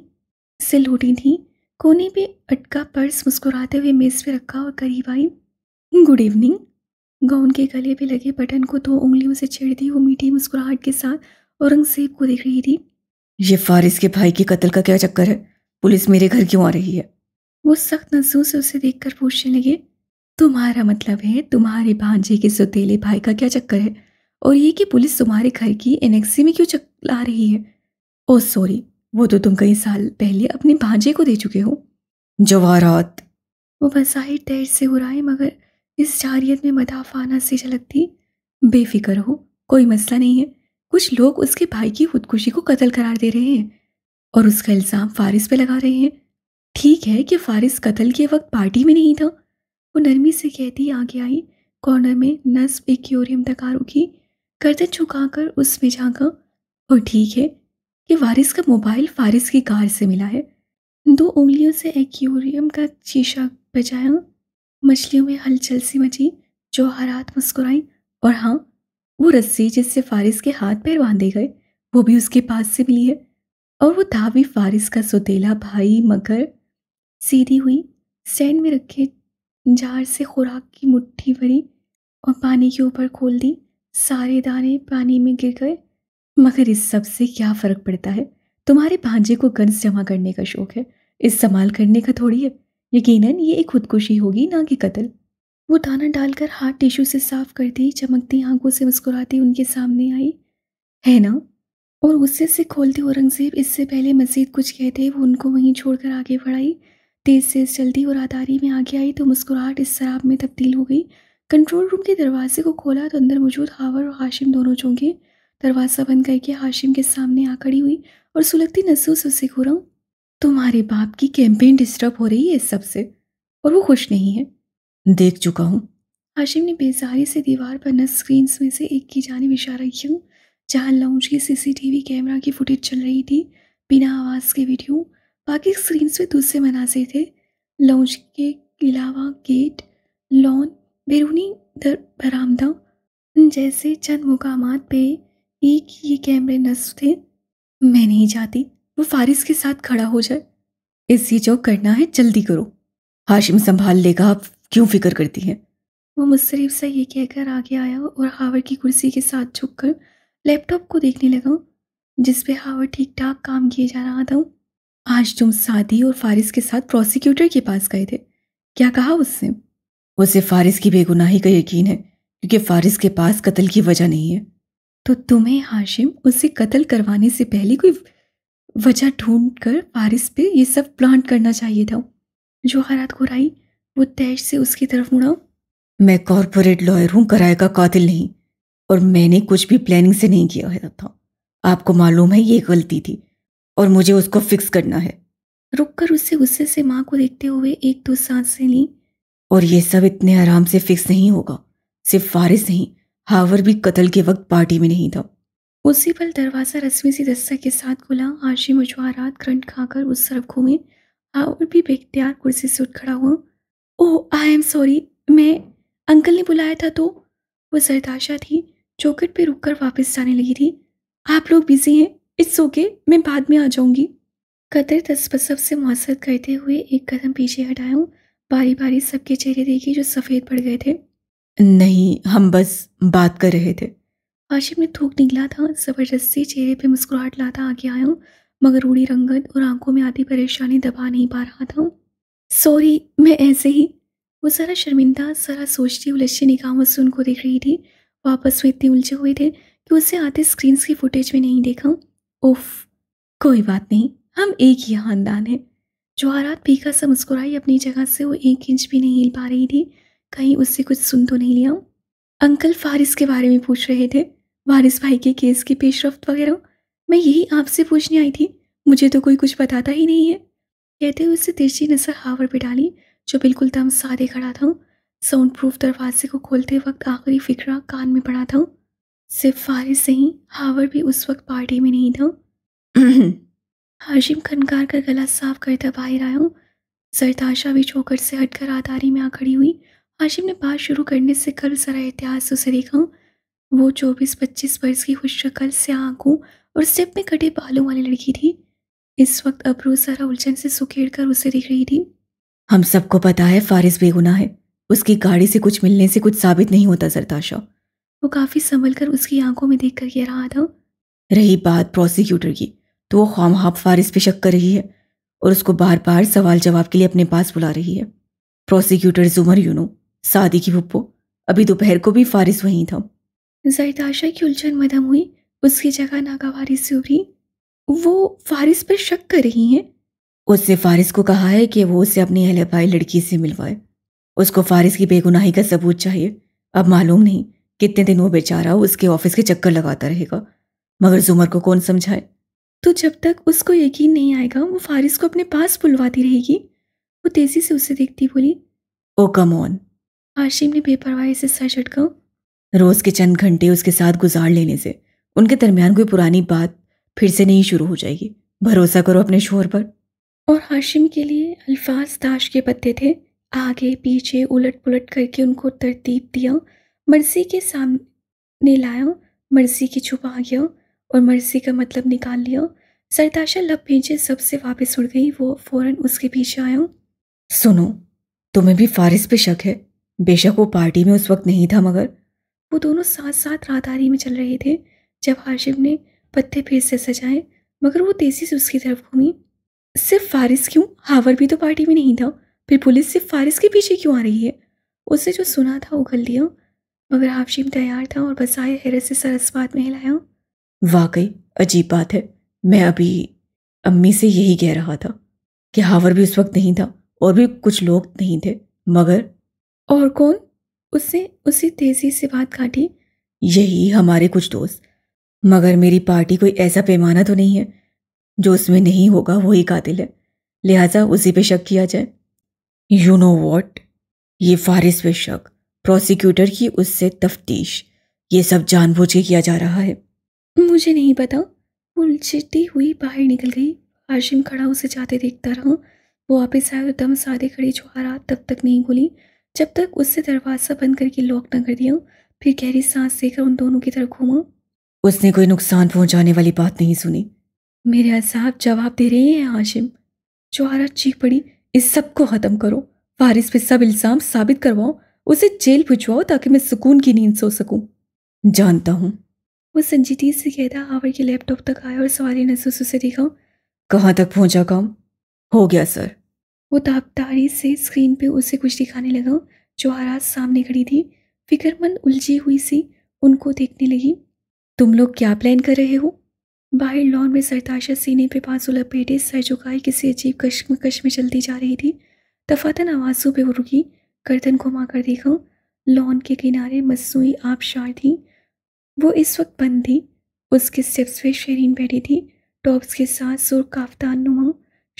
से लूटी थी कोने पे अटका पर्स मुस्कुराते हुए मेज़ पे रखा और करीब आई गुड इवनिंग गाउन के गले पे लगे बटन को दो उंगलियों से छेड़ दी वो मीठी मुस्कुराहट के साथ औरंगजेब को देख रही थी ये फारिस के भाई के कत्ल का क्या चक्कर है पुलिस मेरे घर क्यों आ रही है वो सख्त नजरों से उसे देखकर पूछने लगे तुम्हारा मतलब है तुम्हारे भांजे के सौतेले भाई का क्या चक्कर है और ये कि पुलिस तुम्हारे घर की एनेक्सी में क्यों चक ला रही है ओ सॉरी वो तो तुम कई साल पहले अपने भांजे को दे चुके हो जवाहरात वो बसाहिर तैर से हो रहा है मगर इस जारियत में मदाफाना से झलकती बेफिक्र हो कोई मसला नहीं है कुछ लोग उसके भाई की खुदकुशी को कत्ल करार दे रहे हैं और उसका इल्ज़ाम फारिस पे लगा रहे हैं ठीक है कि फारिस कत्ल के वक्त पार्टी में नहीं था वो नरमी से कहती आगे आई कॉर्नर में नस्ब एक्योरियम तक आ रुकी गर्दन कर उसमें झाँका और ठीक है कि वारिस का मोबाइल फारिस की कार से मिला है दो उंगलियों से एक्योरियम का शीशा बजाया मछलियों में हलचल सी मची जौहरात मुस्कुराई और हाँ वो रस्सी जिससे फारिस के हाथ पैर बांधे गए वो भी उसके पास से मिली है और वो था भी फारिस का सुतेला भाई मगर सीधी हुई स्टैंड में रखे जार से खुराक की मुट्ठी भरी और पानी के ऊपर खोल दी सारे दाने पानी में गिर गए मगर इस सब से क्या फ़र्क पड़ता है तुम्हारे भांजे को गंज जमा करने का शौक़ है इस्तेमाल करने का थोड़ी है यकीनन ये एक खुदकुशी होगी ना कि कत्ल वो दाना डालकर हाथ टिश्यू से साफ करती चमकती आंखों से मुस्कुराती उनके सामने आई है ना और गुस्से से खोलते औरंगजेब इससे पहले मजीद कुछ कहते वो उनको वहीं छोड़कर आगे बढ़ाई तेज से जल्दी और आदारी में आगे आई तो मुस्कुराहट इस शराब में तब्दील हो गई कंट्रोल रूम के दरवाजे को खोला तो अंदर मौजूद हावर और हाशिम दोनों चौंके दरवाज़ा बंद करके हाशिम के सामने आ खड़ी हुई और सुलगती नसों से उसे घूरा तुम्हारे बाप की कैंपेन डिस्टर्ब हो रही है इस सबसे और वो खुश नहीं है देख चुका हूँ हाशिम ने बेजारी से दीवार पर नस स्क्रीन में से एक की जानब इशारा किया जहाँ लाउंज की सीसीटीवी कैमरा की फुटेज चल रही थी बिना आवाज़ के वीडियो बाकी स्क्रीन्स पे दूसरे मनाजिर थे लॉन्च के अलावा गेट लॉन बैरूनी दर बरामदा जैसे चंद मुकाम पे एक ये कैमरे नस्ब थे मैं नहीं जाती वो फारिस के साथ खड़ा हो जाए इसी जो करना है जल्दी करो हाशिम संभाल लेगा आप क्यों फिक्र करती हैं वो मुशरफ सा ये कहकर आगे आया और हावर की कुर्सी के साथ झुक कर लैपटॉप को देखने लगा जिस पे हावर ठीक ठाक काम किए जा रहा था आज तुम सादी और फारिस के साथ प्रोसिक्यूटर के पास गए थे क्या कहा उससे उसे फारिस की बेगुनाही का यकीन है क्योंकि फारिस के पास कत्ल की वजह नहीं है तो तुम्हें हाशिम उसे कत्ल करवाने से पहले कोई वजह ढूंढ कर फारिस पे ये सब प्लान करना चाहिए था जो हालात को राई वो तैश से उसकी तरफ मुड़ा मैं कॉरपोरेट लॉयर हूँ कराए का कातिल नहीं और मैंने कुछ भी प्लानिंग से नहीं किया था आपको मालूम है ये गलती थी और मुझे उसको फिक्स करना है रुककर उससे गुस्से से माँ को देखते हुए एक दो सांसें ली और ये सब इतने आराम से फिक्स नहीं होगा सिर्फ फारिस नहीं हावर भी कत्ल के वक्त पार्टी में नहीं था उसी पल दरवाज़ा रस्मी सी दस्ता के साथ खुला आशी मछुआरात करंट खाकर उस तरफ घूमे हावर भी बेख्तियार कुर्सी से उठ खड़ा हुआ ओह आई एम सॉरी मैं अंकल ने बुलाया था तो वो सरदाशा थी चौकट पे रुककर वापस जाने लगी थी आप लोग बिजी हैं इट्स ओके मैं बाद में आ जाऊंगी कतर तस्बसब से मौसद करते हुए एक कदम पीछे हूँ बारी बारी सबके चेहरे देखी जो सफ़ेद पड़ गए थे नहीं हम बस बात कर रहे थे आशिफ ने थूक निकला था ज़बरदस्ती चेहरे पे मुस्कुराहट लाता आगे आया हूँ मगर उड़ी रंगत और आंखों में आती परेशानी दबा नहीं पा रहा था सॉरी मैं ऐसे ही वो सारा शर्मिंदा सारा सोचती उलझी निकाह से उनको देख रही थी वापस वो इतने उलझे हुए थे कि उसे आते स्क्रीन की फुटेज में नहीं देखा उफ कोई बात नहीं हम एक ही खानदान हैं जवाहरात भीखा सा मुस्कुराई अपनी जगह से वो एक इंच भी नहीं हिल पा रही थी कहीं उससे कुछ सुन तो नहीं लिया अंकल फारिस के बारे में पूछ रहे थे वारिस भाई के केस की पेशरफ्त वगैरह मैं यही आपसे पूछने आई थी मुझे तो कोई कुछ बताता ही नहीं है कहते हुए उससे तिरछी नजर हावर पे डाली जो बिल्कुल दम सादे खड़ा था साउंड प्रूफ दरवाजे को खोलते वक्त आखिरी फिक्रा कान में पड़ा था सिर्फ फारिस से ही हावर भी उस वक्त पार्टी में नहीं था हाशिम खनकार का गला साफ करता बाहर आया हूँ सरताशा भी चौकर से हटकर आदारी में आ खड़ी हुई हाशिम ने बात शुरू करने से कल जरा एहतियात उसे देखा वो चौबीस पच्चीस वर्ष की खुश शक्ल से आंखों और स्टेप में कटे बालों वाली लड़की थी इस वक्त अबरू सारा उलझन से सुखेड़ कर उसे दिख रही थी हम सबको पता है फारिस बेगुना है उसकी गाड़ी से कुछ मिलने से कुछ साबित नहीं होता सरताशा वो काफ़ी संभल कर उसकी आंखों में देख कर कह रहा था रही बात प्रोसिक्यूटर की तो वो खाम हाफ फारिस पे शक कर रही है और उसको बार बार सवाल जवाब के लिए अपने पास बुला रही है प्रोसिक्यूटर जुमर यूनो सादी की पप्पो अभी दोपहर को भी फारिस वहीं था जरदाशा की उलझन मदम हुई उसकी जगह नागावारी से उभरी वो फारिस पर शक कर रही हैं उसने फारिस को कहा है कि वो उसे अपनी भाई लड़की से मिलवाए उसको फारिस की बेगुनाही का सबूत चाहिए अब मालूम नहीं कितने दिन वो बेचारा उसके ऑफिस के चक्कर लगाता रहेगा मगर जुमर को कौन समझाए तो जब तक उसको यकीन नहीं आएगा वो फारिस को अपने पास बुलवाती रहेगी वो तेज़ी से उसे देखती बोली ओ कम ऑन आशिम ने बेपरवाही से सर झटका रोज़ के चंद घंटे उसके साथ गुजार लेने से उनके दरमियान कोई पुरानी बात फिर से नहीं शुरू हो जाएगी भरोसा करो अपने शोर पर और हाशिम के लिए अल्फाज ताश के पत्ते थे आगे पीछे उलट पुलट करके उनको तरतीब दिया मर्जी के सामने लाया मर्जी की छुपा गया और मर्जी का मतलब निकाल लिया सरताशा लब भेजे सबसे वापस उड़ गई वो फौरन उसके पीछे आया सुनो तुम्हें भी फारिस पे शक है बेशक वो पार्टी में उस वक्त नहीं था मगर वो दोनों साथ साथ राहदारी में चल रहे थे जब हाशिम ने पत्ते फिर से सजाए मगर वो तेज़ी से उसकी तरफ घूमी सिर्फ फारिस क्यों हावर भी तो पार्टी में नहीं था फिर पुलिस सिर्फ फारिस के पीछे क्यों आ रही है उसने जो सुना था वो कर लिया मगर हाफशीम तैयार था और बसाए हैरत से सरसबात में हिलाया वाकई अजीब बात है मैं अभी अम्मी से यही कह रहा था कि हावर भी उस वक्त नहीं था और भी कुछ लोग नहीं थे मगर और कौन उसने उसी तेज़ी से बात काटी यही हमारे कुछ दोस्त मगर मेरी पार्टी कोई ऐसा पैमाना तो नहीं है जो उसमें नहीं होगा वही कातिल है लिहाजा उसी पे शक किया जाए यू नो वॉट ये फारिस पे शक प्रोसिक्यूटर की उससे तफ्तीश ये सब जानबूझ के किया जा रहा है मुझे नहीं पता उलझती हुई बाहर निकल गई हाशिम खड़ा उसे जाते देखता रहा वो वापस आया और दम सादे खड़ी जो तब तक नहीं बोली जब तक उससे दरवाज़ा बंद करके लॉक न कर दिया फिर गहरी सांस लेकर उन दोनों की तरफ घूमा उसने कोई नुकसान पहुंचाने वाली बात नहीं सुनी मेरे साहब जवाब दे रहे हैं आशिम जो चीख पड़ी इस सब को ख़त्म करो फारिस पे सब इल्ज़ाम साबित करवाओ उसे जेल भिजवाओ ताकि मैं सुकून की नींद सो सकूं। जानता हूं वो संजीदी से कहता आवर के लैपटॉप तक आया और सवारी ने सुसु से देखा कहाँ तक पहुंचा काम हो गया सर वो ताबदारी से स्क्रीन पे उसे कुछ दिखाने लगा जो आराज सामने खड़ी थी फिक्रमंद उलझी हुई सी उनको देखने लगी तुम लोग क्या प्लान कर रहे हो बाहर लॉन में सरताशा सीने पे पास लपेटे सर झुकाए किसी अजीब कश्म कश्म चलती जा रही थी तफातन आवाज़ों पे वो रुकी गर्दन घुमा कर देखा लॉन के किनारे मसू आबशार थी वो इस वक्त बंद थी उसके स्टेप्स पे शेरिन बैठी थी टॉप्स के साथ सुर काफ्तान नुमा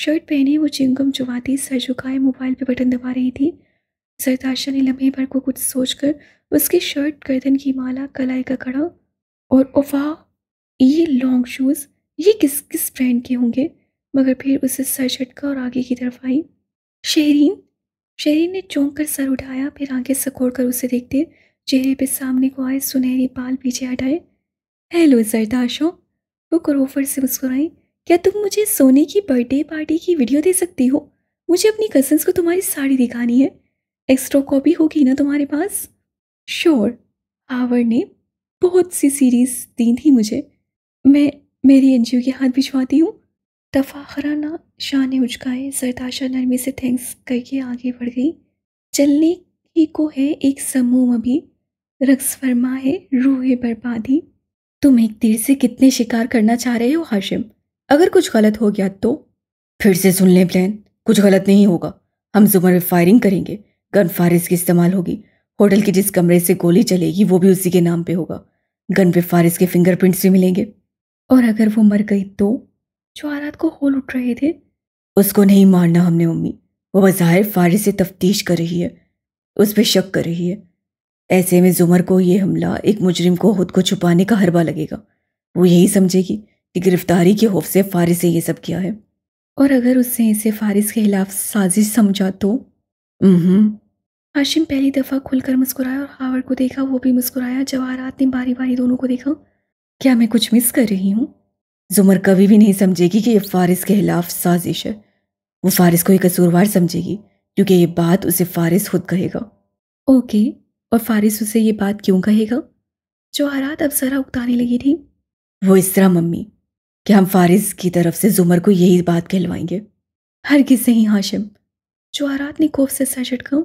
शर्ट पहने वो चिंगम चुवाती सर झुकाए मोबाइल पे बटन दबा रही थी सरताशा ने लम्हे भर को कुछ सोचकर उसके शर्ट गर्दन की माला कलाई का कड़ा और ओफा ये लॉन्ग शूज़ ये किस किस ब्रांड के होंगे मगर फिर उसे सर झटका और आगे की तरफ आई शहरीन शहरी ने चौंक कर सर उठाया फिर आगे सकोड़ कर उसे देखते चेहरे पे सामने को आए सुनहरी बाल पीछे हटाए हेलो जरदाशो वो करोफर से मुस्कुराई क्या तुम मुझे सोने की बर्थडे पार्टी की वीडियो दे सकती हो मुझे अपनी कजन्स को तुम्हारी साड़ी दिखानी है एक्स्ट्रा कॉपी होगी ना तुम्हारे पास श्योर आवर ने बहुत सी सीरीज़ दी थी मुझे मैं मेरी एन के हाथ भिजवाती हूँ तफाखराना शाह ने उचकाए सरताशा नरमी से थैंक्स करके आगे बढ़ गई चलने ही को है एक समूह अभी रक्स फरमा है रूह है बर्बादी तुम एक तीर से कितने शिकार करना चाह रहे हो हाशिम अगर कुछ गलत हो गया तो फिर से सुन लें प्लान कुछ गलत नहीं होगा हम जुमर में फायरिंग करेंगे गन फारिस की इस्तेमाल होगी होटल के जिस कमरे से गोली चलेगी वो भी उसी के नाम पे होगा गन पे फारिस के फिंगरप्रिंट्स भी मिलेंगे और अगर वो मर गई तो जो आरात को होल उठ रहे थे उसको नहीं मारना हमने मम्मी वो बाहिर फारिज से तफ्तीश कर रही है उस पर शक कर रही है ऐसे में जुमर को ये हमला एक मुजरिम को खुद को छुपाने का हरबा लगेगा वो यही समझेगी कि गिरफ्तारी के खौफ से फारिस से ये सब किया है और अगर उसने इसे फारिस के खिलाफ साजिश समझा तो हाशिम पहली दफ़ा खुलकर मुस्कुराया और हावर को देखा वो भी मुस्कुराया जवाहरात ने बारी बारी दोनों को देखा क्या मैं कुछ मिस कर रही हूँ जुमर कभी भी नहीं समझेगी कि यह फारिस के खिलाफ साजिश है वो फारिस को ही कसूरवार समझेगी क्योंकि ये बात उसे फारिस खुद कहेगा ओके और फारिस उसे ये बात क्यों कहेगा हरात अब जरा उगताने लगी थी वो इस तरह मम्मी कि हम फारिस की तरफ से जुमर को यही बात कहलवाएंगे हर किस ही हाशिम हरात ने कोफ से सर झटका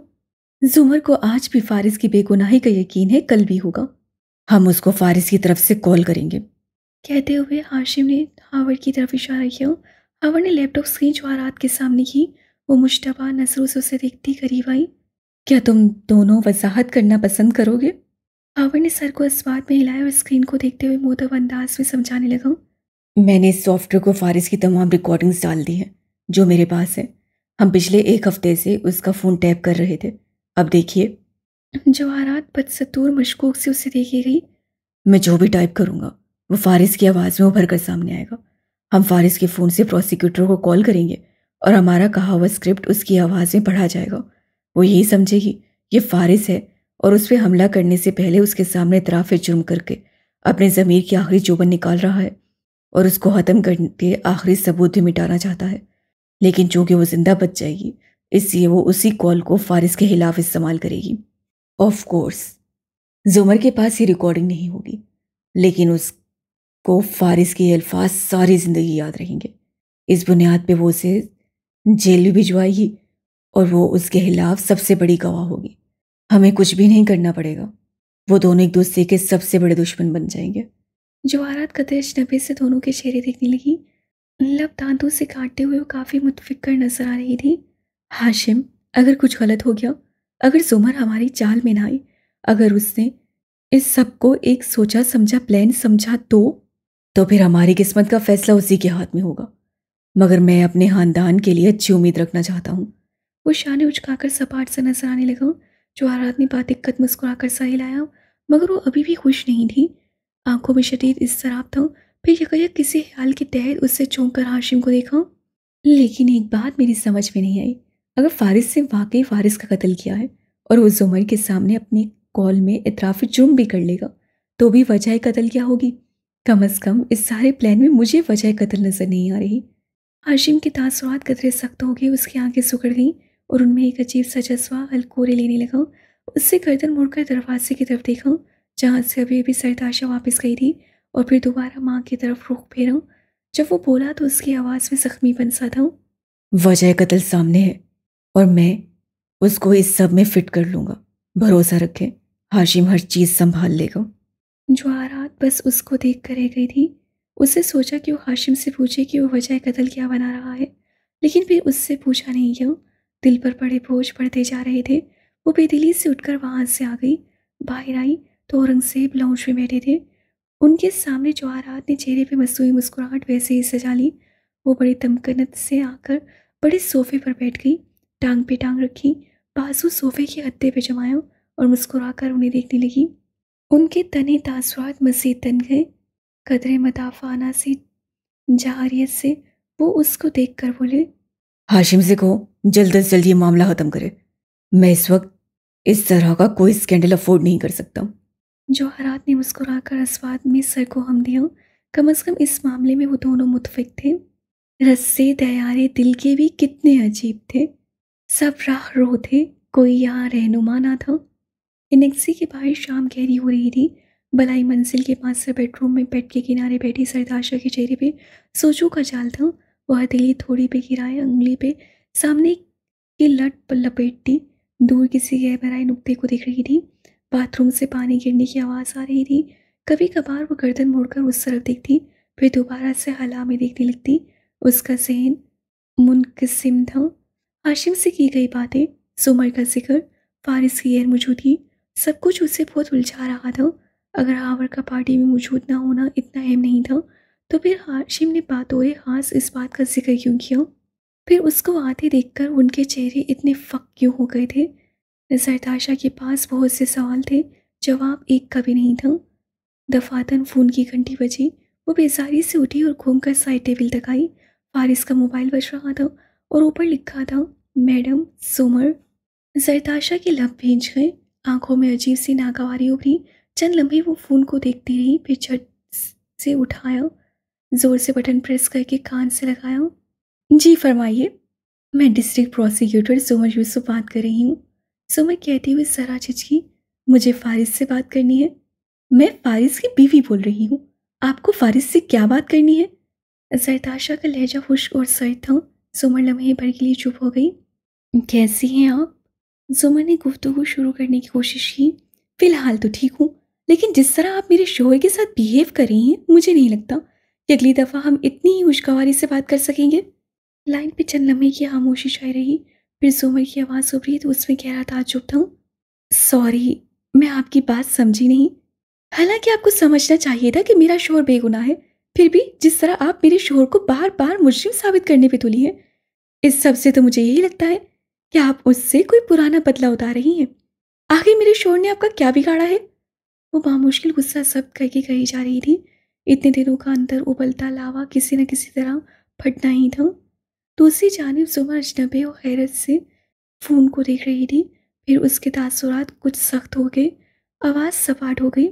जुमर को आज भी फारिस की बेगुनाही का यकीन है कल भी होगा हम उसको फारिस की तरफ से कॉल करेंगे कहते हुए हाशिम ने हावर की तरफ इशारा किया हावर ने लैपटॉप स्क्रीन जो हारात के सामने की वो मुश्तबा नजरों से उसे देखती करीब आई क्या तुम दोनों वजाहत करना पसंद करोगे हावर्ड ने सर को इस्बात में हिलाया और स्क्रीन को देखते हुए मोदब अंदाज में समझाने लगा मैंने इस सॉफ्टवेयर को फारिज की तमाम रिकॉर्डिंग्स डाल दी हैं जो मेरे पास है हम पिछले एक हफ्ते से उसका फ़ोन टैप कर रहे थे अब देखिए जवाहरात बदसतूर मशकूक से उसे देखी गई मैं जो भी टाइप करूँगा वो फारिस की आवाज़ में उभर कर सामने आएगा हम फारिस के फ़ोन से प्रोसिक्यूटर को कॉल करेंगे और हमारा कहा हुआ स्क्रिप्ट उसकी आवाज़ में पढ़ा जाएगा वो यही समझेगी ये फारिस है और उस पर हमला करने से पहले उसके सामने तराफे जुर्म करके अपने ज़मीर की आखिरी चोबन निकाल रहा है और उसको ख़त्म करके आखिरी सबूत भी मिटाना चाहता है लेकिन चूँकि वो ज़िंदा बच जाएगी इसलिए वो उसी कॉल को फारिस के खिलाफ इस्तेमाल करेगी ऑफ कोर्स जुमर के पास ये रिकॉर्डिंग नहीं होगी लेकिन उस को फारिस के अल्फाज सारी ज़िंदगी याद रहेंगे इस बुनियाद पे वो उसे जेल भी भिजवाएगी और वो उसके खिलाफ सबसे बड़ी गवाह होगी हमें कुछ भी नहीं करना पड़ेगा वो दोनों एक दूसरे के सबसे बड़े दुश्मन बन जाएंगे जवाहरात कत अजनबी से दोनों के चेहरे देखने लगी लब दांतों से काटते हुए वो काफ़ी मुतफिकर नजर आ रही थी हाशिम अगर कुछ गलत हो गया अगर जुमर हमारी चाल में ना आई अगर उसने इस सब को एक सोचा समझा प्लान समझा तो तो फिर हमारी किस्मत का फैसला उसी के हाथ में होगा मगर मैं अपने खानदान के लिए अच्छी उम्मीद रखना चाहता हूँ वो शाने ने उचकाकर सपाट से नजर आने लगा जो हर आदमी बात दिक्कत मुस्कुरा कर सही लाया मगर वो अभी भी खुश नहीं थी आंखों में शदीद इस शराब था फिर यकैक किसी ख्याल के तहत उससे चौंक कर हाशिम को देखा लेकिन एक बात मेरी समझ में नहीं आई अगर फारिस से वाकई फारिस का कत्ल किया है और वो जुमर के सामने अपने कॉल में इतराफ़ जुर्म भी कर लेगा तो भी वजह कत्ल क्या होगी कम अज़ कम इस सारे प्लान में मुझे वजह कतल नज़र नहीं आ रही हाशिम की तासुरात कतरे सख्त हो गए उसकी आंखें सुखड़ गईं और उनमें एक अजीब सा जज्बा अलकोरे लेने लगा उससे गर्दन मुड़कर दरवाजे की तरफ देखा जहाँ से अभी अभी सरताशा वापस गई थी और फिर दोबारा माँ की तरफ रुख फेरा जब वो बोला तो उसकी आवाज़ में जख्मी बन सा था वजह कत्ल सामने है और मैं उसको इस सब में फिट कर लूँगा भरोसा रखें हाशिम हर चीज़ संभाल लेगा जो आरात बस उसको देख कर रह गई थी उससे सोचा कि वो हाशिम से पूछे कि वो वजह कत्ल क्या बना रहा है लेकिन फिर उससे पूछा नहीं क्यों दिल पर बड़े बोझ पड़ते जा रहे थे वो बेदिली से उठकर वहाँ से आ गई बाहर आई तो औरंगजेब लाउंज में बैठे थे उनके सामने जवाहरात ने चेहरे पर मसूई मुस्कुराहट वैसे ही सजा ली वो बड़ी तमकनत से आकर बड़े सोफे पर बैठ गई टांग पे टांग रखी बाजू सोफे के हत्ते पे जमाया और मुस्कुराकर उन्हें देखने लगी उनके तने तासुरात मसी तन गए कदरे मदाफाना से जहारियत से वो उसको देख कर बोले हाशिम से कहो जल्द अज जल्द ये मामला ख़त्म करे मैं इस वक्त इस तरह का कोई स्कैंडल अफोर्ड नहीं कर सकता हूँ जौहरात ने मुस्कुरा कर अस्वाद में सर को हम दिया कम अज़ कम इस मामले में वो दोनों मुतफिक थे रस्से दयारे दिल के भी कितने अजीब थे सब राह रो थे कोई यहाँ रहनुमा ना था इनेक्सी के बाहर शाम गहरी हो रही थी भलाई मंजिल के पास से बेडरूम में बेड के किनारे बैठी सरदाशा के चेहरे पे सोचू का जाल था वह दिली थोड़ी पे गिराए उंगली पे सामने की लट पर लपेटती दूर किसी गह भराए नुकते को दिख रही थी बाथरूम से पानी गिरने की आवाज़ आ रही थी कभी कभार वो गर्दन मोड़कर उस तरफ देखती फिर दोबारा से हला में देखने लगती उसका जहन मुनकसिम था आशिम से की गई बातें सुमर का जिक्र फारिस की गैर मौजूदगी सब कुछ उससे बहुत उलझा रहा था अगर हावर का पार्टी में मौजूद ना होना इतना अहम नहीं था तो फिर हाशिम ने बातों खास इस बात का जिक्र क्यों किया फिर उसको आते देखकर उनके चेहरे इतने फ़क क्यों हो गए थे सरताशा के पास बहुत से सवाल थे जवाब एक का भी नहीं था दफातन फ़ोन की घंटी बजी वो बेजारी से उठी और घूमकर साइड टेबल तक आई फारिस का मोबाइल बज रहा था और ऊपर लिखा था मैडम सोमर जरताशा के लब भेज गए आंखों में अजीब सी नाकावारी उभरी चंद लम्बे वो फ़ोन को देखती रही फिर झट से उठाया ज़ोर से बटन प्रेस करके कान से लगाया जी फरमाइए मैं डिस्ट्रिक्ट प्रोसिक्यूटर सोमर यूसुफ बात कर रही हूँ सुमर कहते हुए सरा झिझकी मुझे फारिस से बात करनी है मैं फारिस की बीवी बोल रही हूँ आपको फारिस से क्या बात करनी है जरताशा का लहजा खुश और सर था सुमर लम्हे भर के लिए चुप हो गई कैसी हैं आप जुमा ने गुफ्तु शुरू करने की कोशिश की फ़िलहाल तो ठीक हूँ लेकिन जिस तरह आप मेरे शोहर के साथ बिहेव कर रही हैं मुझे नहीं लगता कि अगली दफ़ा हम इतनी ही खुशगवारी से बात कर सकेंगे लाइन पे चंद लम्हे की खामोशी छाई रही फिर जोमर की आवाज़ उभ रही तो उसमें गहरा रहा था सॉरी मैं आपकी बात समझी नहीं हालांकि आपको समझना चाहिए था कि मेरा शोर बेगुनाह है फिर भी जिस तरह आप मेरे शोर को बार बार मुजरिम साबित करने पर तुली है इस सब से तो मुझे यही लगता है क्या आप उससे कोई पुराना बदला उतार रही हैं आखिर मेरे शोर ने आपका क्या बिगाड़ा है वो बामुश्किल गुस्सा जब्त करके कही जा रही थी इतने दिनों का अंतर उबलता लावा किसी न किसी तरह फटना ही था दूसरी जानब जुमा अजनबे और हैरत से फ़ोन को देख रही थी फिर उसके तासरात कुछ सख्त हो गए आवाज़ सपाट हो गई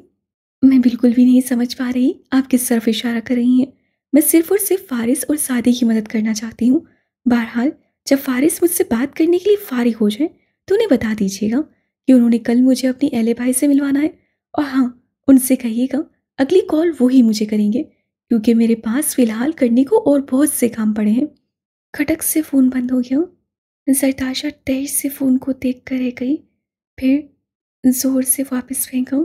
मैं बिल्कुल भी नहीं समझ पा रही आप किस तरफ इशारा कर रही हैं मैं सिर्फ और सिर्फ फारिस और सादी की मदद करना चाहती हूँ बहरहाल जब फारिस मुझसे बात करने के लिए फारिग हो जाए तो उन्हें बता दीजिएगा कि उन्होंने कल मुझे अपने अहले भाई से मिलवाना है और हाँ उनसे कहिएगा अगली कॉल वो ही मुझे करेंगे क्योंकि मेरे पास फ़िलहाल करने को और बहुत से काम पड़े हैं खटक से फ़ोन बंद हो गया सरताशा तेज से फ़ोन को देख कर रह गई फिर ज़ोर से वापस फेंका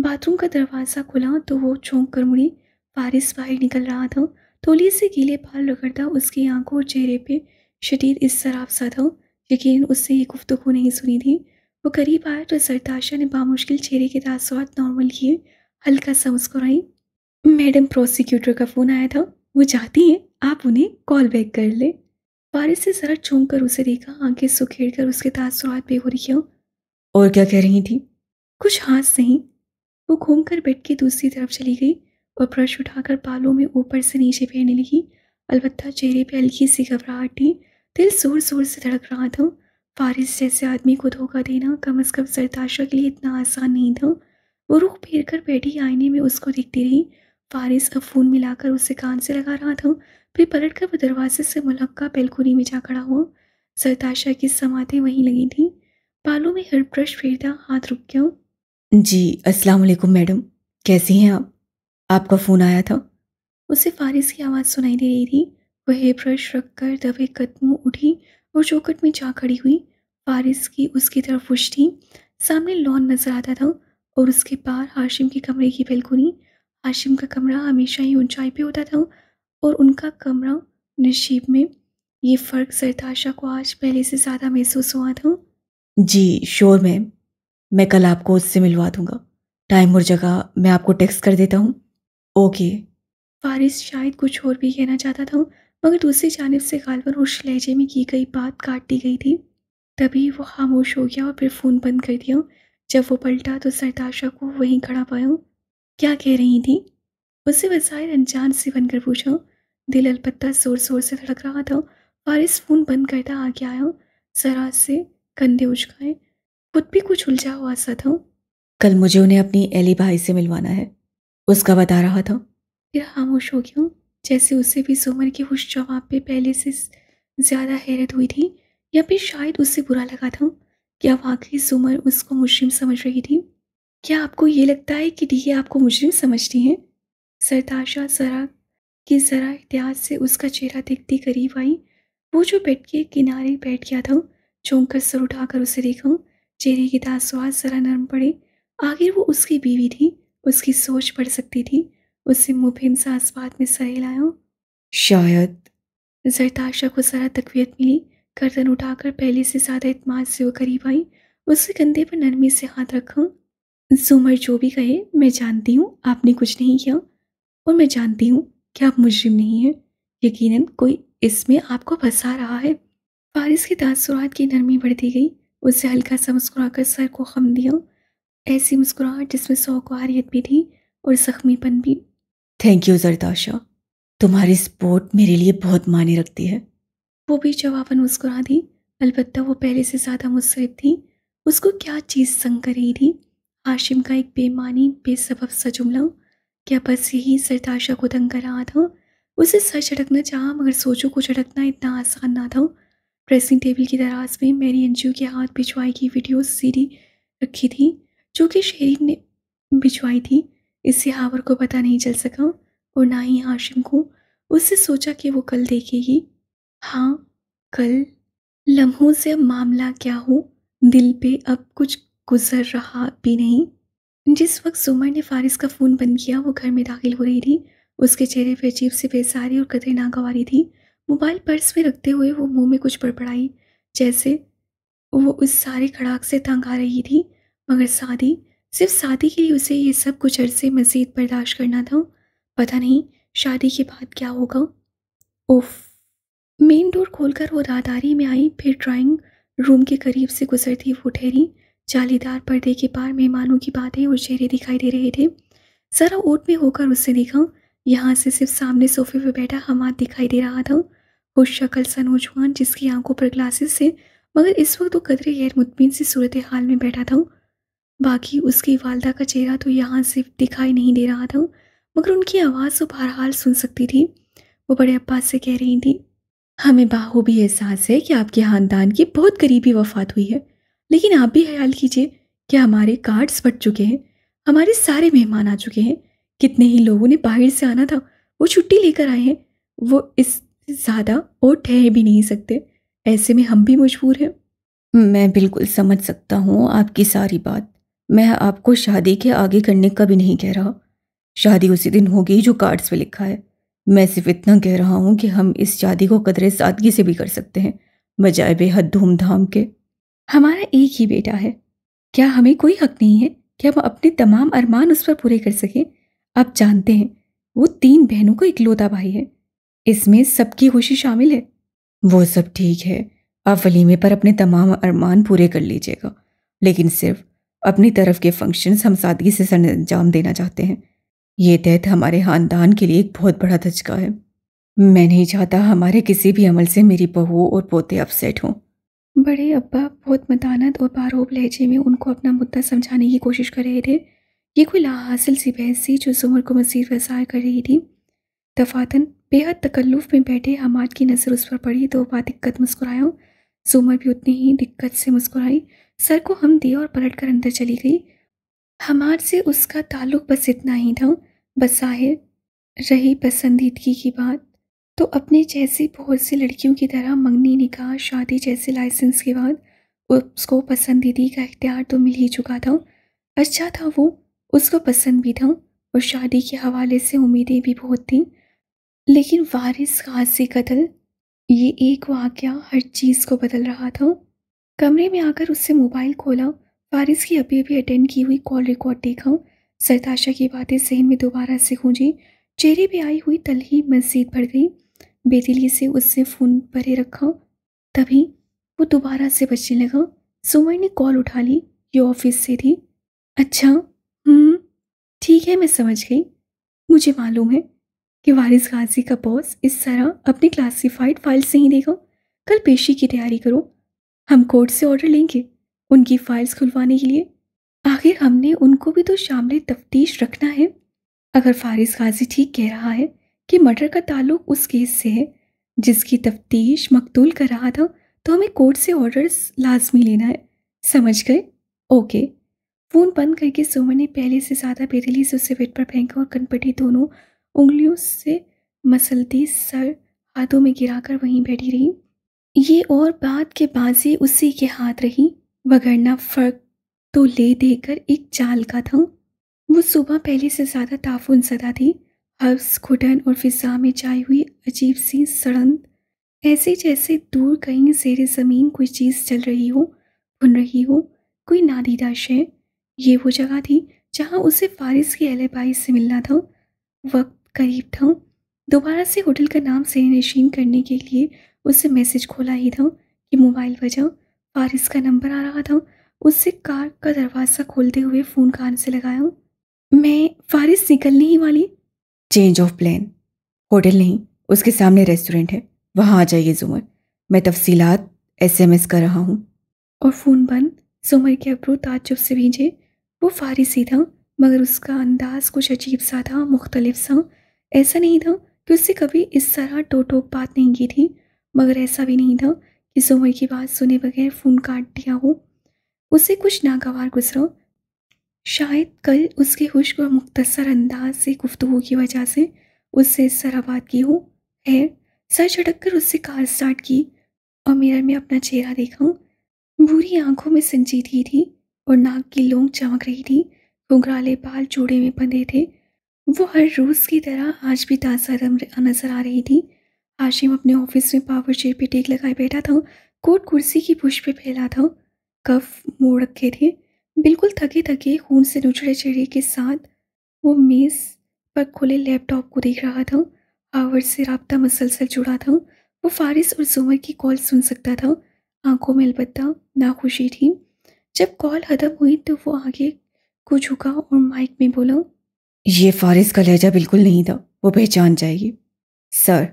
बाथरूम का दरवाज़ा खुला तो वो चौंक कर मुड़ी फारिस बाहर निकल रहा था तोली से गीले बाल रगड़ता उसकी आंखों और चेहरे पे शदीद इस सा था यकीन उससे ये गुफ्तु नहीं सुनी थी वो करीब आया तो सरताशा ने बामुश्किल चेहरे के तासुरात नॉर्मल किए हल्का सा मुस्कुराई मैडम प्रोसिक्यूटर का फ़ोन आया था वो चाहती हैं आप उन्हें कॉल बैक कर ले बारिश से ज़रा चौंक कर उसे देखा आंखें सुखेड़ कर उसके तासुरात हो किया और क्या कह रही थी कुछ हाथ नहीं वो घूम कर बैठ के दूसरी तरफ चली गई और ब्रश उठाकर बालों में ऊपर से नीचे फेरने लगी अलबत्त चेहरे पर हल्की सी घबराहट थी दिल जोर जोर से धड़क रहा था फारिस जैसे आदमी को धोखा देना कम अज़ कम सरताशा के लिए इतना आसान नहीं था वो रुख फेर कर बैठी आईने में उसको देखती रही फारिस अब फ़ोन मिलाकर उसे कान से लगा रहा था फिर पलट कर वो दरवाजे से मुलक्का बेलकुनी में जा खड़ा हुआ सरताशा की समातें वहीं लगी थी बालों में हर ब्रश फेरता हाथ रुक गया जी अस्सलाम वालेकुम मैडम कैसी हैं आप आपका फ़ोन आया था उसे फारिस की आवाज़ सुनाई दे रही थी वह ब्रश रखकर दबे कदमों उठी और चौकट में जा खड़ी हुई फारिस की उसकी तरफ उछटी सामने लॉन नजर आता था और उसके पार हाशिम के कमरे की बेलकुनी हाशिम का कमरा हमेशा ही ऊंचाई पे होता था और उनका कमरा नशीब में ये फ़र्क सरताशा को आज पहले से ज़्यादा महसूस हुआ था जी श्योर मैम मैं कल आपको उससे मिलवा दूंगा टाइम और जगह मैं आपको टेक्स्ट कर देता हूँ ओके फारिस शायद कुछ और भी कहना चाहता था मगर दूसरी जानब से गालवन उस लहजे में की गई बात काट दी गई थी तभी वो खामोश हो गया और फिर फ़ोन बंद कर दिया जब वो पलटा तो सरताशा को वहीं खड़ा पाया क्या कह रही थी उससे वसायर अनजान से बनकर पूछा दिल अलबत्ता ज़ोर ज़ोर से धड़क रहा था फारिस फ़ोन बंद करता आगे आया ज़रा से कंधे उचकाए खुद भी कुछ उलझा हुआ सा था कल मुझे उन्हें अपनी एली भाई से मिलवाना है उसका बता रहा था फिर खामोश हो गया जैसे उसे भी सुमन के उस जवाब पे पहले से ज़्यादा हैरत हुई थी या फिर शायद उससे बुरा लगा था क्या वाकई सुमन उसको मुजरिम समझ रही थी क्या आपको ये लगता है कि डी आपको मुजरिम समझती हैं सरताशा जरा कि ज़रा एहतियात से उसका चेहरा देखती करीब आई वो जो बेड के किनारे बैठ गया था चौंक कर सर उठाकर उसे देखा चेहरे के तासुरात ज़रा नरम पड़े आखिर वो उसकी बीवी थी उसकी सोच पड़ सकती थी उसे मुफिम सा में सरे लाया शायद जरताशा को ज़रा तकवीत मिली गर्दन उठाकर पहले से ज़्यादा इतमाद से वो करीब आई उसके कंधे पर नरमी से हाथ रखा जुमर जो भी कहे मैं जानती हूँ आपने कुछ नहीं किया और मैं जानती हूँ कि आप मुजरिम नहीं हैं यकीनन कोई इसमें आपको फंसा रहा है फारिस की तासुरात की नरमी बढ़ती गई उससे हल्का सा मुस्कुरा कर सर को खम दिया ऐसी मुस्कुराहट जिसमें सौकुआरियत भी थी और ज़ख्मीपन भी थैंक यू जरदाशा तुम्हारी सपोर्ट मेरे लिए बहुत मानी रखती है वो भी जवाबन मुस्कुरा दी अलबत्ता वो पहले से ज़्यादा मुसरत थी उसको क्या चीज़ संग कर रही थी हाशिम का एक बेमानी बेसबब सा जुमला क्या बस यही सरताशा को तंग कर रहा था उसे सर झटकना चाहा मगर सोचो को झटकना इतना आसान ना था ड्रेसिंग टेबल की दराज में मेरी अंजू के हाथ भिजवाई की वीडियो सीडी रखी थी जो कि शेरी ने भिजवाई थी इससे हावर को पता नहीं चल सका और ना ही हाशिम को उससे सोचा कि वो कल देखेगी हाँ कल लम्हों से अब मामला क्या हो दिल पे अब कुछ गुजर रहा भी नहीं जिस वक्त सुमर ने फारिस का फ़ोन बंद किया वो घर में दाखिल हो रही थी उसके चेहरे पर अजीब से बेसारी और कदर नागवारी थी मोबाइल पर्स में रखते हुए वो मुंह में कुछ बड़बड़ाई जैसे वो उस सारे खड़ाक से तंग आ रही थी मगर सादी सिर्फ शादी के लिए उसे ये सब कुछ अरसे मज़ीद बर्दाश्त करना था पता नहीं शादी के बाद क्या होगा उफ मेन डोर खोलकर वो रादारी में आई फिर ड्राइंग रूम के करीब से गुजरती वो ठहरी जालीदार पर्दे के पार मेहमानों की बातें और चेहरे दिखाई दे रहे थे सरा ओट में होकर उससे देखा यहाँ से सिर्फ सामने सोफे पर बैठा हमाद दिखाई दे रहा था वो शक्ल सा नौजवान जिसकी आंखों पर ग्लासेस थे मगर इस वक्त वो कदरे गैर मुतमिन सी सूरत हाल में बैठा था बाकी उसकी वालदा का चेहरा तो यहाँ से दिखाई नहीं दे रहा था मगर उनकी आवाज़ तो बहरहाल सुन सकती थी वो बड़े अब्बास से कह रही थी हमें बाहूबी एहसास है कि आपके ख़ानदान की बहुत करीबी वफात हुई है लेकिन आप भी ख्याल कीजिए कि हमारे कार्ड्स बट चुके हैं हमारे सारे मेहमान आ चुके हैं कितने ही लोगों ने बाहर से आना था वो छुट्टी लेकर आए हैं वो इस ज़्यादा और ठहर भी नहीं सकते ऐसे में हम भी मजबूर हैं मैं बिल्कुल समझ सकता हूँ आपकी सारी बात मैं आपको शादी के आगे करने का भी नहीं कह रहा शादी उसी दिन होगी जो कार्ड्स पे लिखा है मैं सिर्फ इतना कह रहा हूँ कि हम इस शादी को कदर सादगी से भी कर सकते हैं बजाय बेहद धूमधाम के हमारा एक ही बेटा है क्या हमें कोई हक नहीं है कि हम अपने तमाम अरमान उस पर पूरे कर सकें आप जानते हैं वो तीन बहनों का इकलौता भाई है इसमें सबकी खुशी शामिल है वो सब ठीक है आप वलीमे पर अपने तमाम अरमान पूरे कर लीजिएगा लेकिन सिर्फ अपनी तरफ के फंक्शंस हम सादगी से सर अंजाम देना चाहते हैं ये डेथ हमारे खानदान के लिए एक बहुत बड़ा धचका है मैं नहीं चाहता हमारे किसी भी अमल से मेरी बहू और पोते अपसेट हों बड़े अब्बा बहुत मदानत और बारोब लहजे में उनको अपना मुद्दा समझाने की कोशिश कर रहे थे ये कोई लाहासिल सी बहस थी जो जुमर को मजीद वसार कर रही थी दफातन बेहद तकल्लुफ में बैठे हमाद की नज़र उस पर पड़ी तो वह दिक्कत मुस्कुराया जुमर भी उतनी ही दिक्कत से मुस्कुराई सर को हम दिया और पलट कर अंदर चली गई हमार से उसका ताल्लुक बस इतना ही था बसाहिर रही पसंदीदगी की बात तो अपने जैसी बहुत सी लड़कियों की तरह मंगनी निकाह शादी जैसे लाइसेंस के बाद उसको पसंदीदगी का इख्तियार तो मिल ही चुका था अच्छा था वो उसको पसंद भी था और शादी के हवाले से उम्मीदें भी बहुत थीं लेकिन वारिस खास कतल कत्ल ये एक वाक्य हर चीज़ को बदल रहा था कमरे में आकर उससे मोबाइल खोला फारिस की अभी अभी अटेंड की हुई कॉल रिकॉर्ड देखा सरताशा की बातें जहन में दोबारा से गूंजी चेहरे पे आई हुई तल ही मस्जिद भर गई बेदिली से उससे फ़ोन परे रखा तभी वो दोबारा से बचने लगा सुमर ने कॉल उठा ली ये ऑफिस से थी अच्छा हम्म, ठीक है मैं समझ गई मुझे मालूम है कि वारिस गाजी का बॉस इस तरह अपने क्लासिफाइड फाइल से ही देगा कल पेशी की तैयारी करो हम कोर्ट से ऑर्डर लेंगे उनकी फाइल्स खुलवाने के लिए आखिर हमने उनको भी तो शामिल तफ्तीश रखना है अगर फारिस गाजी ठीक कह रहा है कि मर्डर का ताल्लुक उस केस से है जिसकी तफ्तीश मकतूल कर रहा था तो हमें कोर्ट से ऑर्डर्स लाजमी लेना है समझ गए ओके फ़ोन बंद करके सोमन ने पहले से ज़्यादा बेरेली से उसे पेट पर फेंका और कनपटी दोनों उंगलियों से मसलती सर हाथों में गिराकर वहीं बैठी रही ये और बात के बाजी उसी के हाथ रही वगरना फ़र्क तो ले देकर एक चाल का था वो सुबह पहले से ज़्यादा ताफुन सदा थी हर्ब्स घुटन और फिजा में छाई हुई अजीब सी सड़न ऐसे जैसे दूर कहीं जेर ज़मीन कोई चीज़ चल रही हो भुन रही हो कोई नादीदा शय ये वो जगह थी जहाँ उसे फारिस की एलेबाई से मिलना था वक्त करीब था दोबारा से होटल का नाम सेनेशीन नशीन करने के लिए उससे मैसेज खोला ही था कि मोबाइल बजा फारिस का नंबर आ रहा था उससे कार का दरवाज़ा खोलते हुए फ़ोन कान से लगाया मैं फारिस निकलने ही वाली चेंज ऑफ प्लान होटल नहीं उसके सामने रेस्टोरेंट है वहाँ आ जाइए जुमर मैं तफसीलात एसएमएस कर रहा हूँ और फ़ोन बंद जुमर के अब्रू ताजुब से भेजे वो फारिस ही था मगर उसका अंदाज कुछ अजीब सा था मुख्तलिफ सा ऐसा नहीं था कि उससे कभी इस तरह टोटोक बात नहीं की थी मगर ऐसा भी नहीं था कि जुमर की बात सुने बगैर फ़ोन काट दिया हो उसे कुछ नागवार गुजरा शायद कल उसके खुश्क व मुख्तसर अंदाज से गुफ्तु की वजह से उससे इस तरह बात की हो खैर सर झटक कर उससे कार स्टार्ट की और मिरर में अपना चेहरा देखा बुरी आंखों में संजीदगी थी और नाक की लोंग चमक रही थी घुघराले बाल जोड़े में बंधे थे वो हर रोज़ की तरह आज भी ताज़ा नजर आ रही थी आशिम अपने ऑफिस में पावर चेयर पे टेक लगाए बैठा था कोट कुर्सी की पुश पे फैला था कफ मोड़ रखे थे बिल्कुल थके थके खून से नुचड़े चेहरे के साथ वो मेज़ पर खुले लैपटॉप को देख रहा था आवर से रबता मसलसल जुड़ा था वो फारिस और जुमर की कॉल सुन सकता था आंखों में अलबत्ता नाखुशी थी जब कॉल ख़त्म हुई तो वो आगे को झुका और माइक में बोला ये फारिस का लहजा बिल्कुल नहीं था वो पहचान जाएगी सर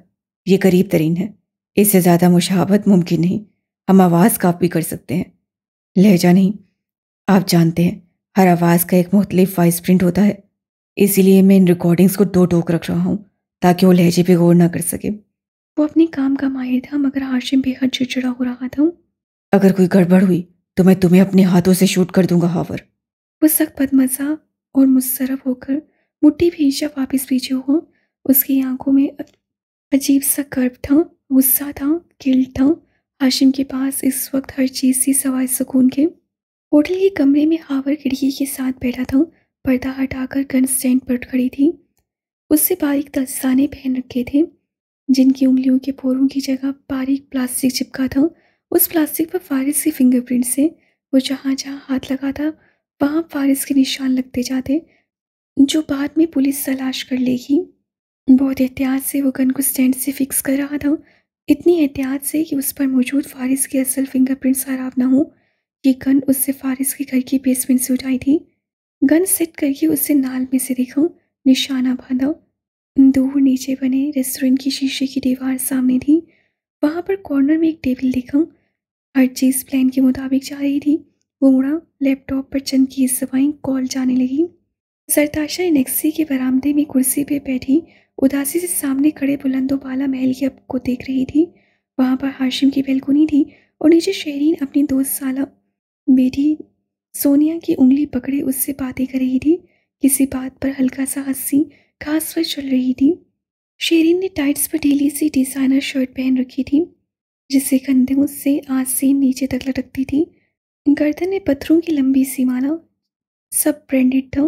ये करीब तरीन है इससे ज़्यादा मुशाबत मुमकिन नहीं हम आवाज़ काफ भी कर सकते हैं लहजा नहीं आप जानते हैं हर आवाज़ का एक मुख्तलिफ वॉइस प्रिंट होता है इसीलिए मैं इन रिकॉर्डिंग्स को दो टोक रख रहा हूँ ताकि वो लहजे पर गौर ना कर सके वो अपने काम का माहिर था मगर हाशिम बेहद चिड़चिड़ा हो रहा था अगर कोई गड़बड़ हुई तो मैं तुम्हें अपने हाथों से शूट कर दूंगा हावर वो सख्त बदमजा और मुशरफ होकर मुट्ठी भी ईशा वापस पीछे हो उसकी आंखों में अजीब सा कर्व था गुस्सा था गिल्ट था हाशिम के पास इस वक्त हर चीज़ से सवाए सुकून के होटल के कमरे में हावर खिड़की के साथ बैठा था पर्दा हटाकर गन स्टैंड पर खड़ी थी उससे बारीक दस्ताने पहन रखे थे जिनकी उंगलियों के पोरों की जगह बारीक प्लास्टिक चिपका था उस प्लास्टिक पर फारिस के फिंगरप्रिंट से वो जहाँ जहाँ हाथ लगा था वहाँ फारिस के निशान लगते जाते जो बाद में पुलिस तलाश कर लेगी बहुत एहतियात से वो गन को स्टैंड से फिक्स कर रहा था इतनी एहतियात से कि उस पर मौजूद फारिस के असल फिंगरप्रिंट्स खराब ना हो ये गन उससे फारिस के घर की बेसमेंट से उठाई थी गन सेट करके उससे नाल में से देखा निशाना बांधा दूर नीचे बने रेस्टोरेंट की शीशे की दीवार सामने थी वहाँ पर कॉर्नर में एक टेबल देखा हर चीज़ प्लान के मुताबिक जा रही थी वो मुड़ा लैपटॉप पर चंद की सवाई कॉल जाने लगी सरताशा इनेक्सी के बरामदे में कुर्सी पर बैठी उदासी से सामने खड़े बुलंदोबाला महल की अब को देख रही थी वहाँ पर हाशिम की बेलकुनी थी और नीचे शेरीन अपनी दो साल बेटी सोनिया की उंगली पकड़े उससे बातें कर रही थी किसी बात पर हल्का सा हंसी घास पर चल रही थी शेरीन ने टाइट्स पर ढीली सी डिज़ाइनर शर्ट पहन रखी थी जिससे कंधों से आज से नीचे तक लटकती थी गर्दन में पत्थरों की लंबी सी माला सब ब्रांडेड था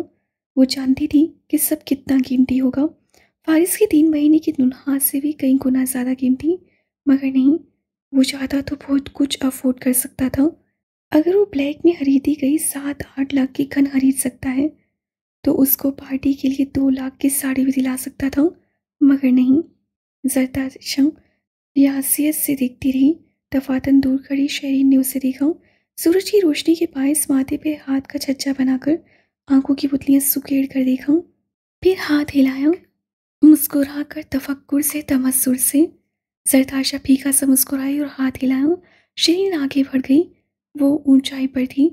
वो जानती थी कि सब कितना कीमती होगा फारिस के तीन महीने की दुल्हा से भी कई गुना ज़्यादा कीमती मगर नहीं वो ज्यादा तो बहुत कुछ अफोर्ड कर सकता था अगर वो ब्लैक में खरीदी गई सात आठ लाख की घन खरीद सकता है तो उसको पार्टी के लिए दो लाख की साड़ी भी दिला सकता था मगर नहीं जरदा शम रियासियत से देखती रही दफातन दूर खड़ी शहरी ने उसे देखा सूरज की रोशनी के पास माथे पे हाथ का छज्जा बनाकर आंखों की पुतलियाँ सुकेड़ कर देखा फिर हाथ हिलाया मुस्कुरा कर तफक्कुर से तमस्सुर से सरताशा फीका सा मुस्कुराई और हाथ हिलाया शरीर आगे बढ़ गई वो ऊंचाई पर थी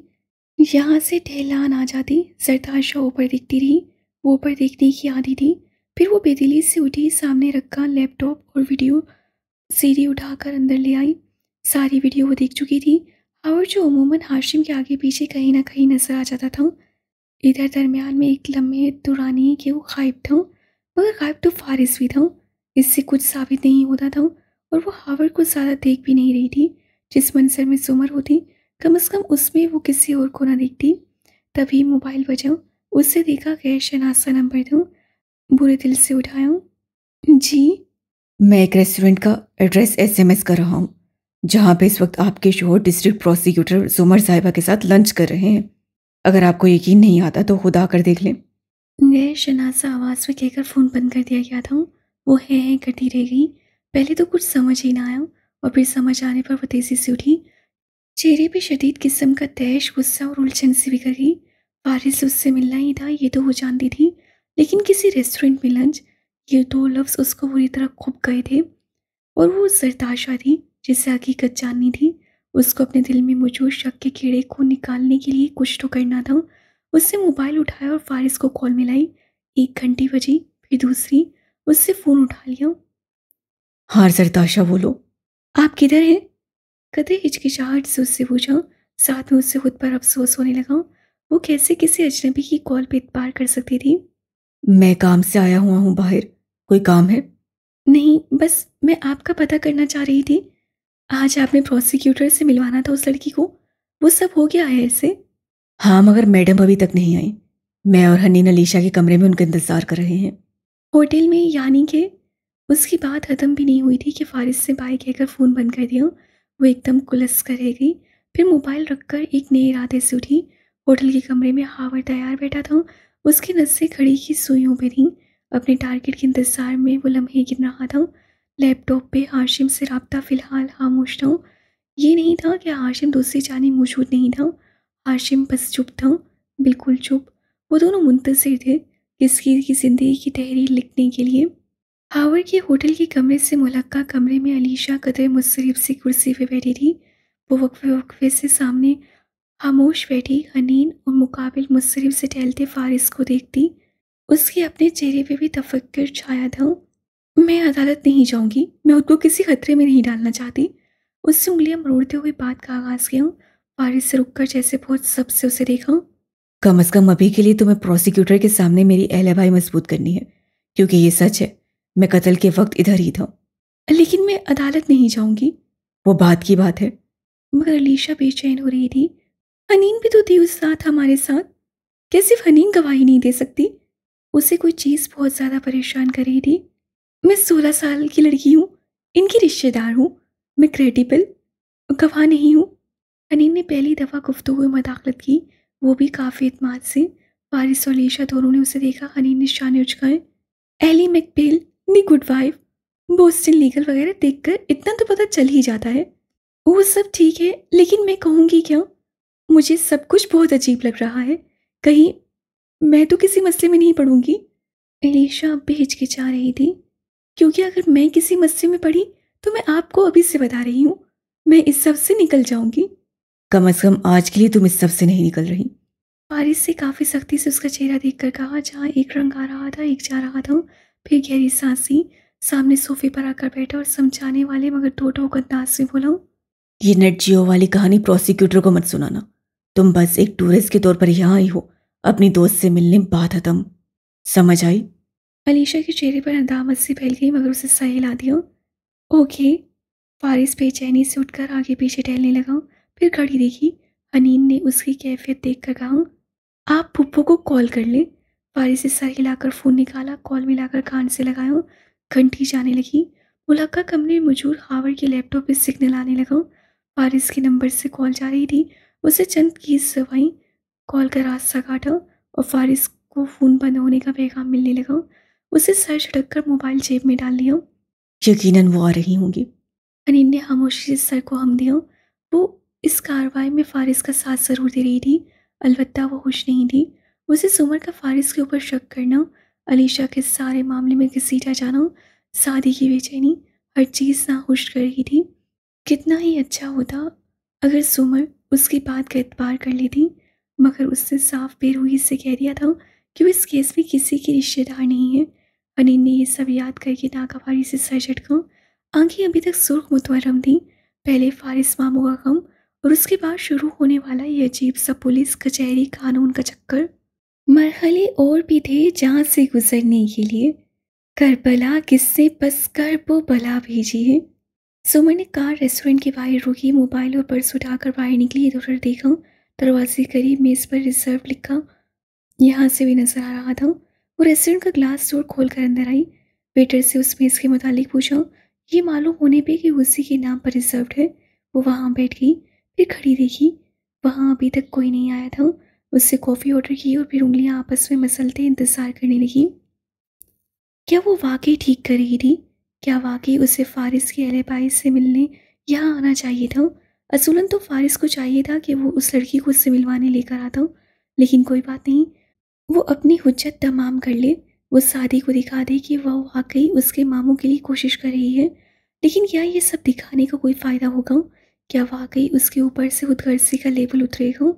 यहाँ से टहलान आ जाती सरताशा ऊपर दिखती रही वो ऊपर देखने की आदि थी फिर वो बेदिली से उठी सामने रखा लैपटॉप और वीडियो सीढ़ी उठाकर अंदर ले आई सारी वीडियो वो देख चुकी थी और जो अमूमन हाशिम के आगे पीछे कहीं ना कहीं नजर आ जाता था इधर दरमियान में एक लम्बे दुरानी के वो खाइब था मगर गायब तो फारिस भी था इससे कुछ साबित नहीं होता था और वो हावर को ज़्यादा देख भी नहीं रही थी जिस मंसर में सुमर होती कम अज़ कम उसमें वो किसी और को ना देखती तभी मोबाइल बजाऊँ उससे देखा गैर शनासा नंबर दूँ बुरे दिल से उठाया जी मैं एक रेस्टोरेंट का एड्रेस एसएमएस कर रहा हूँ जहाँ पे इस वक्त आपके शोहर डिस्ट्रिक्ट प्रोसिक्यूटर जुमर साहिबा के साथ लंच कर रहे हैं अगर आपको यकीन नहीं आता तो खुदा कर देख लें गैर शनासा आवाज़ में कहकर फ़ोन बंद कर दिया गया था वो है है करती रह गई पहले तो कुछ समझ ही ना आया और फिर समझ आने पर वो तेज़ी से उठी चेहरे पे शदीद किस्म का तैश गुस्सा और उलझन सी बिगड़ गई फारिस उससे मिलना ही था ये तो वो जानती थी लेकिन किसी रेस्टोरेंट में लंच ये दो लफ्ज़ उसको बुरी तरह खूब गए थे और वो सरताशा थी जिसे हकीकत जाननी थी उसको अपने दिल में मौजूद शक के कीड़े को निकालने के लिए कुछ तो करना था उससे मोबाइल उठाया और फारिस को कॉल मिलाई एक घंटी बजी फिर दूसरी उससे फ़ोन उठा लिया हार जरताशा बोलो आप किधर हैं कदर हिचकिचाहट से उससे पूछा साथ में उससे खुद पर अफसोस होने लगा वो कैसे किसी अजनबी की कॉल पे इतबार कर सकती थी मैं काम से आया हुआ हूँ बाहर कोई काम है नहीं बस मैं आपका पता करना चाह रही थी आज आपने प्रोसिक्यूटर से मिलवाना था उस लड़की को वो सब हो गया है ऐसे हाँ मगर मैडम अभी तक नहीं आई मैं और हनी नलीशा के कमरे में उनका इंतज़ार कर रहे हैं होटल में यानी कि उसकी बात ख़त्म भी नहीं हुई थी कि फारिस से बाई कहकर फ़ोन बंद कर दिया वो एकदम कुलस कर रह गई फिर मोबाइल रखकर एक नए इरादे से उठी होटल के कमरे में हावर तैयार बैठा था उसके नज़रें खड़ी की सुइयों पर थी अपने टारगेट के इंतज़ार में वो लम्हे गिर रहा था लैपटॉप पे हाशिम से रबता फ़िलहाल खामोश था ये नहीं था कि हाशिम दूसरी जानी मौजूद नहीं था आशिम बस चुप था बिल्कुल चुप वो दोनों मुंतज़र थे किसकी की ज़िंदगी की तहरीर लिखने के लिए हावर के होटल के कमरे से मुलाका कमरे में अलीशा कदर मुसरफ सी कुर्सी पर बैठी थी वो वक्फे वक्फे से सामने खामोश बैठी हनीन और मुकाबिल मुसरफ से टहलते फारिस को देखती उसके अपने चेहरे पे भी तफक्र छाया था मैं अदालत नहीं जाऊंगी मैं खुद को किसी खतरे में नहीं डालना चाहती उससे उंगलियां मरोड़ते हुए बात का आगाज़ किया फारिद से रुककर जैसे बहुत सब से उसे देखा कम अज कम अभी के लिए तुम्हें प्रोसिक्यूटर के सामने मेरी अहलवाई मजबूत करनी है क्योंकि ये सच है मैं कत्ल के वक्त इधर ही था लेकिन मैं अदालत नहीं जाऊंगी वो बात की बात है मगर अलीशा बेचैन हो रही थी हनीन भी तो थी उस साथ हमारे साथ क्या सिर्फ हनीन गवाही नहीं दे सकती उसे कोई चीज़ बहुत ज़्यादा परेशान कर रही थी मैं सोलह साल की लड़की हूँ इनकी रिश्तेदार हूँ मैं क्रेडिबल गवाह नहीं हूँ अनिन ने पहली दफ़ा गुफ्तु हुई मदाखलत की वो भी काफ़ी अतमाद से फारिस और लेशा दोनों ने उसे देखा अनिन ने शान उचकाए एली मैकपेल नी गुड वाइफ बोस्टन लीगल वगैरह देखकर इतना तो पता चल ही जाता है वो सब ठीक है लेकिन मैं कहूँगी क्या मुझे सब कुछ बहुत अजीब लग रहा है कहीं मैं तो किसी मसले में नहीं पढ़ूंगी एलिशा अब भी हिचकिचा रही थी क्योंकि अगर मैं किसी मसले में पढ़ी तो मैं आपको अभी से बता रही हूँ मैं इस सब से निकल जाऊँगी कम अज कम आज के लिए तुम इस सबसे नहीं निकल रही बारिश से काफ़ी सख्ती से उसका चेहरा देखकर कहा जहाँ एक रंग आ रहा था एक जा रहा था फिर गहरी सांसी सामने सोफे पर आकर बैठा और समझाने वाले मगर दो टोक अंदाज से बोला ये नेट जियो वाली कहानी प्रोसिक्यूटर को मत सुनाना तुम बस एक टूरिस्ट के तौर पर यहाँ आई हो अपनी दोस्त से मिलने बात खत्म समझ आई अलीशा के चेहरे पर अंदामत से फैल गई मगर उसे सही ला दिया ओके फारिस बेचैनी से उठकर आगे पीछे टहलने लगा फिर घड़ी देखी हनीन ने उसकी कैफियत देख कर कहा आप पुप्पो को कॉल कर लें फारी से सर हिलाकर फ़ोन निकाला कॉल मिलाकर कान से लगाया घंटी जाने लगी मुलाका कमरे में मौजूद हावर के लैपटॉप पर सिग्नल आने लगा फारिस के नंबर से कॉल जा रही थी उसे चंद की सवाई कॉल का रास्ता काटा और फारिस को फ़ोन बंद होने का पैगाम मिलने लगा उसे सर झटक कर मोबाइल जेब में डाल लिया यकीनन वो आ रही होंगी अनिन ने खामोशी से सर को हम दिया वो इस कार्रवाई में फारिस का साथ ज़रूर दे रही थी अलबत् वो खुश नहीं थी उसे सुमर का फारिस के ऊपर शक करना अलीशा के सारे मामले में घसीटा जाना शादी की बेचैनी हर चीज़ ना खुश कर रही थी कितना ही अच्छा होता अगर सुमर उसकी बात का एतबार कर लेती मगर उसने साफ बेरोही से कह दिया था कि वो इस केस में किसी की रिश्तेदार नहीं है अनिल ने यह सब याद करके नाकावारी से सर झटका आंखें अभी तक सुर्ख मुतवरम थी पहले फारिस मामू का गम और उसके बाद शुरू होने वाला ये अजीब सा पुलिस कचहरी कानून का चक्कर मरहले और भी थे जहाँ से गुजरने के लिए करबला किससे बस कर वो बला भेजिए सुमन ने कार रेस्टोरेंट के बाहर रुकी मोबाइल और पर्स उठाकर बाहर निकली इधर उधर देखा दरवाजे करीब मेज़ पर रिजर्व लिखा यहाँ से भी नज़र आ रहा था वो रेस्टोरेंट का ग्लास डोर खोल कर अंदर आई वेटर से उस मेज़ के मुतालिक पूछा ये मालूम होने पे कि उसी के नाम पर रिजर्व है वो वहाँ बैठ गई फिर खड़ी देखी वहाँ अभी तक कोई नहीं आया था उससे कॉफ़ी ऑर्डर की और फिर उंगलियाँ आपस में मसलते इंतज़ार करने लगी क्या वो वाकई ठीक कर रही थी क्या वाकई उसे फारिस के एलेबाई से मिलने यहाँ आना चाहिए था असूलन तो फारिस को चाहिए था कि वो उस लड़की को उससे मिलवाने लेकर आता लेकिन कोई बात नहीं वो अपनी हजत तमाम कर ले वो शादी को दिखा दे कि वह वाकई उसके मामों के लिए कोशिश कर रही है लेकिन क्या ये सब दिखाने का को कोई फ़ायदा होगा क्या वाकई उसके ऊपर से उदगर्सी का लेबल उतरेगा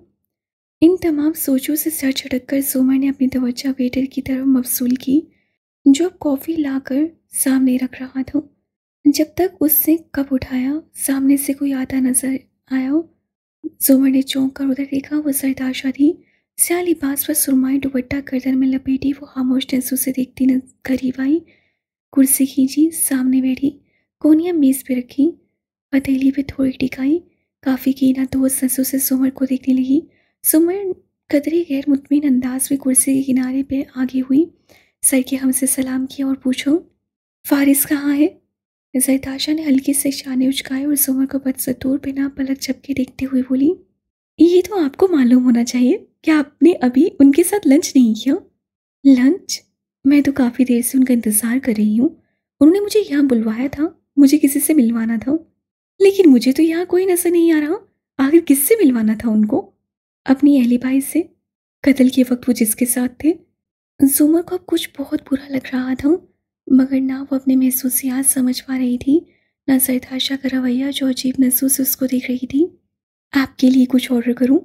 इन तमाम सोचों से सर झटक कर जोमर ने अपनी तवज्जा वेटर की तरफ मबसूल की जो कॉफ़ी लाकर सामने रख रहा था जब तक उसने कप उठाया सामने से कोई आता नजर आया जोमर ने चौंक कर उधर देखा वो सरदाशा थी स्या लिबास पर सुरमाई दुबट्टा गर्दन में लपेटी वो खामोश नजू से देखती न करीब आई कुर्सी खींची सामने बैठी कोनिया मेज़ पर रखी पतीली पे थोड़ी टिकाई काफ़ी की ना दो तो ससों से सुमर को देखने लगी सुमर कदरे गैर मुतमिन अंदाज में कुर्सी के किनारे पे आगे हुई सर के हमसे सलाम किया और पूछो फारिस कहाँ है जैताशा ने हल्के से शाने उचकाए और सुमर को बदसतूर बिना पलक झपके देखते हुए बोली ये तो आपको मालूम होना चाहिए क्या आपने अभी उनके साथ लंच नहीं किया लंच मैं तो काफ़ी देर से उनका इंतज़ार कर रही हूँ उन्होंने मुझे यहाँ बुलवाया था मुझे किसी से मिलवाना था लेकिन मुझे तो यहाँ कोई नजर नहीं आ रहा आखिर किससे मिलवाना था उनको अपनी अहली भाई से कत्ल के वक्त वो जिसके साथ थे जुमर को अब कुछ बहुत बुरा लग रहा था मगर ना वो अपने महसूसियात समझ पा रही थी ना सरताशा का रवैया जो अजीब नजरों से उसको देख रही थी आपके लिए कुछ ऑर्डर करूं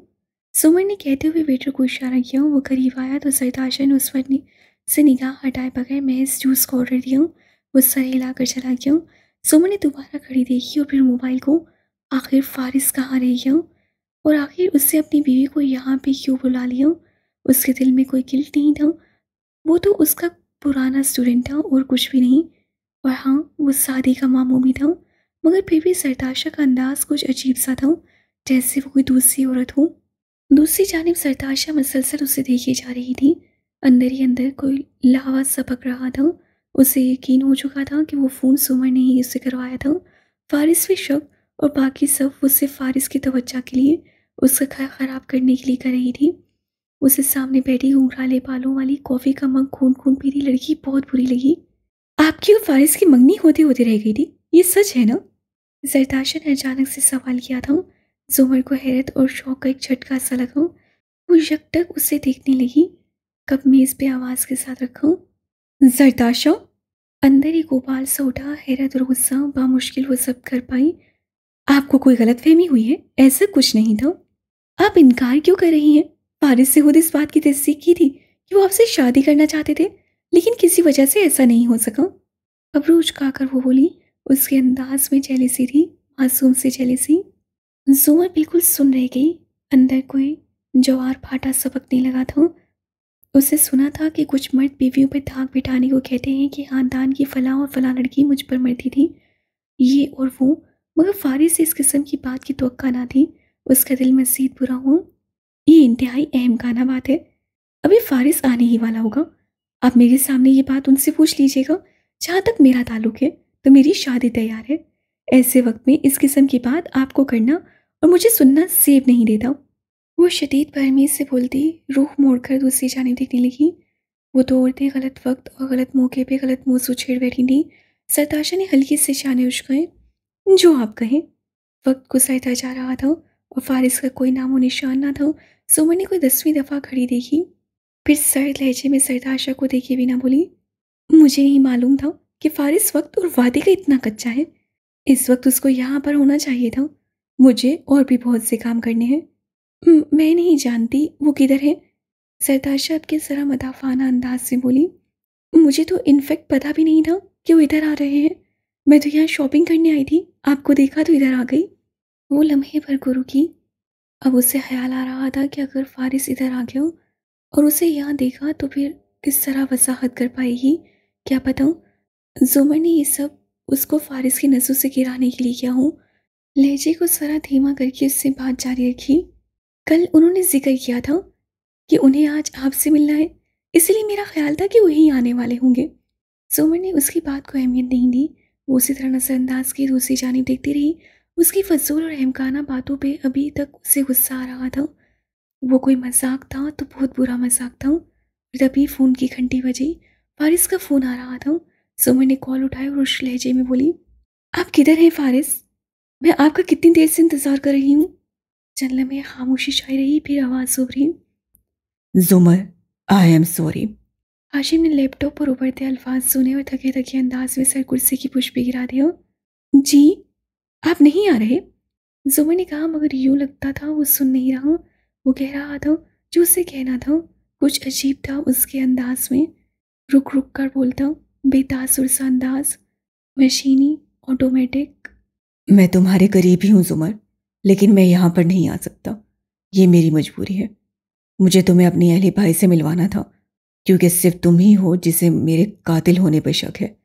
सुमर ने कहते हुए वेटर को इशारा किया वो करीब आया तो सरताशा ने उस पर से निगाह हटाए बगैर मैं इस जूस का ऑर्डर दिया हूँ वो सर हिला कर चला गया हूँ सुमन ने दोबारा घड़ी देखी और फिर मोबाइल को आखिर फारिस कहाँ रह गया और आखिर उससे अपनी बीवी को यहाँ पे क्यों बुला लिया उसके दिल में कोई गिल्ट नहीं था वो तो उसका पुराना स्टूडेंट था और कुछ भी नहीं और हाँ वो शादी का मामू भी था मगर फिर भी सरताशा का अंदाज़ कुछ अजीब सा था जैसे वो कोई दूसरी औरत हो दूसरी जानब सरताशा मसलसल उसे देखी जा रही थी अंदर ही अंदर कोई लावा सपक रहा था उसे यकीन हो चुका था कि वो फ़ोन सुमर ने ही उसे करवाया था फारिस भी शक और बाकी सब उससे फारिस की तवज्जा के लिए उसका ख्याल ख़राब करने के लिए कर रही थी उसे सामने बैठी घुंघराले बालों वाली कॉफ़ी का मग खून खून पी रही लड़की बहुत बुरी लगी आपकी और फारिस की मंगनी होती होती रह गई थी ये सच है ना जरदाशा ने अचानक से सवाल किया था जुमर को हैरत और शौक का एक झटका सा लगा वो यकटक उसे देखने लगी कब मेज़ पे आवाज़ के साथ रखा जरदाशा अंदर ही गोपाल से उठा हैरत और गुस्सा बामुश्किल वो सब कर पाई आपको कोई गलत फहमी हुई है ऐसा कुछ नहीं था आप इनकार क्यों कर रही हैं फारिस से खुद इस बात की तस्दीक की थी कि वो आपसे शादी करना चाहते थे लेकिन किसी वजह से ऐसा नहीं हो सका रोज खाकर वो बोली उसके अंदाज में सी थी मासूम से सी जुमर बिल्कुल सुन रह गई अंदर कोई जवार फाटा सबकने लगा था उससे सुना था कि कुछ मर्द बीवियों पर धाक बिठाने को कहते हैं कि ख़ानदान की फ़लाँ और फ़लाँ लड़की मुझ पर मरती थी ये और वो मगर फ़ारिस से इस किस्म की बात की तो ना थी उसका दिल मजीद बुरा हुआ ये इंतहाई अहम काना बात है अभी फारिस आने ही वाला होगा आप मेरे सामने ये बात उनसे पूछ लीजिएगा जहाँ तक मेरा ताल्लुक है तो मेरी शादी तैयार है ऐसे वक्त में इस किस्म की बात आपको करना और मुझे सुनना सेब नहीं देता वो शदीद बहमीज से बोलती रूह मोड़कर दूसरी जाने देखने लगी वो दो औरतें गलत वक्त और गलत मौके पे गलत मौजू छेड़ बैठी थी सरताशा ने हल्की से जाने उछकाए जो आप कहें वक्त गुजरता जा रहा था और फारिस का कोई नामो निशान ना था सुमन ने कोई दसवीं दफ़ा खड़ी देखी फिर सर्द लहजे में सरताशा को देखे बिना बोली मुझे नहीं मालूम था कि फारिस वक्त और वादे का इतना कच्चा है इस वक्त उसको यहाँ पर होना चाहिए था मुझे और भी बहुत से काम करने हैं मैं नहीं जानती वो किधर है सरताशा आपके के ज़रा मदाफाना अंदाज से बोली मुझे तो इनफेक्ट पता भी नहीं था कि वो इधर आ रहे हैं मैं तो यहाँ शॉपिंग करने आई थी आपको देखा तो इधर आ गई वो लम्हे पर गुरु की अब उसे ख्याल आ रहा था कि अगर फारिस इधर आ गया और उसे यहाँ देखा तो फिर किस तरह वसाहत कर पाएगी क्या बताऊँ जुमर ने ये सब उसको फारिस की नज़र से गिराने के लिए किया हूँ लहजे को सरा धीमा करके उससे बात जारी रखी कल उन्होंने जिक्र किया था कि उन्हें आज आपसे मिलना है इसलिए मेरा ख्याल था कि वही आने वाले होंगे सोमर ने उसकी बात को अहमियत नहीं दी वो उसी तरह नज़रअंदाज की दूसरी जानब देखती रही उसकी फजूल और अहमकाना बातों पे अभी तक उसे गुस्सा आ रहा था वो कोई मजाक था तो बहुत बुरा मजाक था तभी फ़ोन की घंटी बजी फारिस का फ़ोन आ रहा था सोमर ने कॉल उठाया और उस लहजे में बोली आप किधर हैं फारिस मैं आपका कितनी देर से इंतज़ार कर रही हूँ चलने में खामोशी छाई रही फिर आवाज़ उभरी जुमर आई एम सॉरी आशिम ने लैपटॉप पर उभरते अल्फाज सुने और थके थके अंदाज में सर कुर्सी की पुष्प गिरा दिया जी आप नहीं आ रहे जुमर ने कहा मगर यूं लगता था वो सुन नहीं रहा वो कह रहा था जो उसे कहना था कुछ अजीब था उसके अंदाज में रुक रुक कर बोलता बेतासुर सा अंदाज मशीनी ऑटोमेटिक मैं तुम्हारे करीब ही हूँ जुमर लेकिन मैं यहाँ पर नहीं आ सकता ये मेरी मजबूरी है मुझे तुम्हें अपने अहले भाई से मिलवाना था क्योंकि सिर्फ तुम ही हो जिसे मेरे कातिल होने पर शक है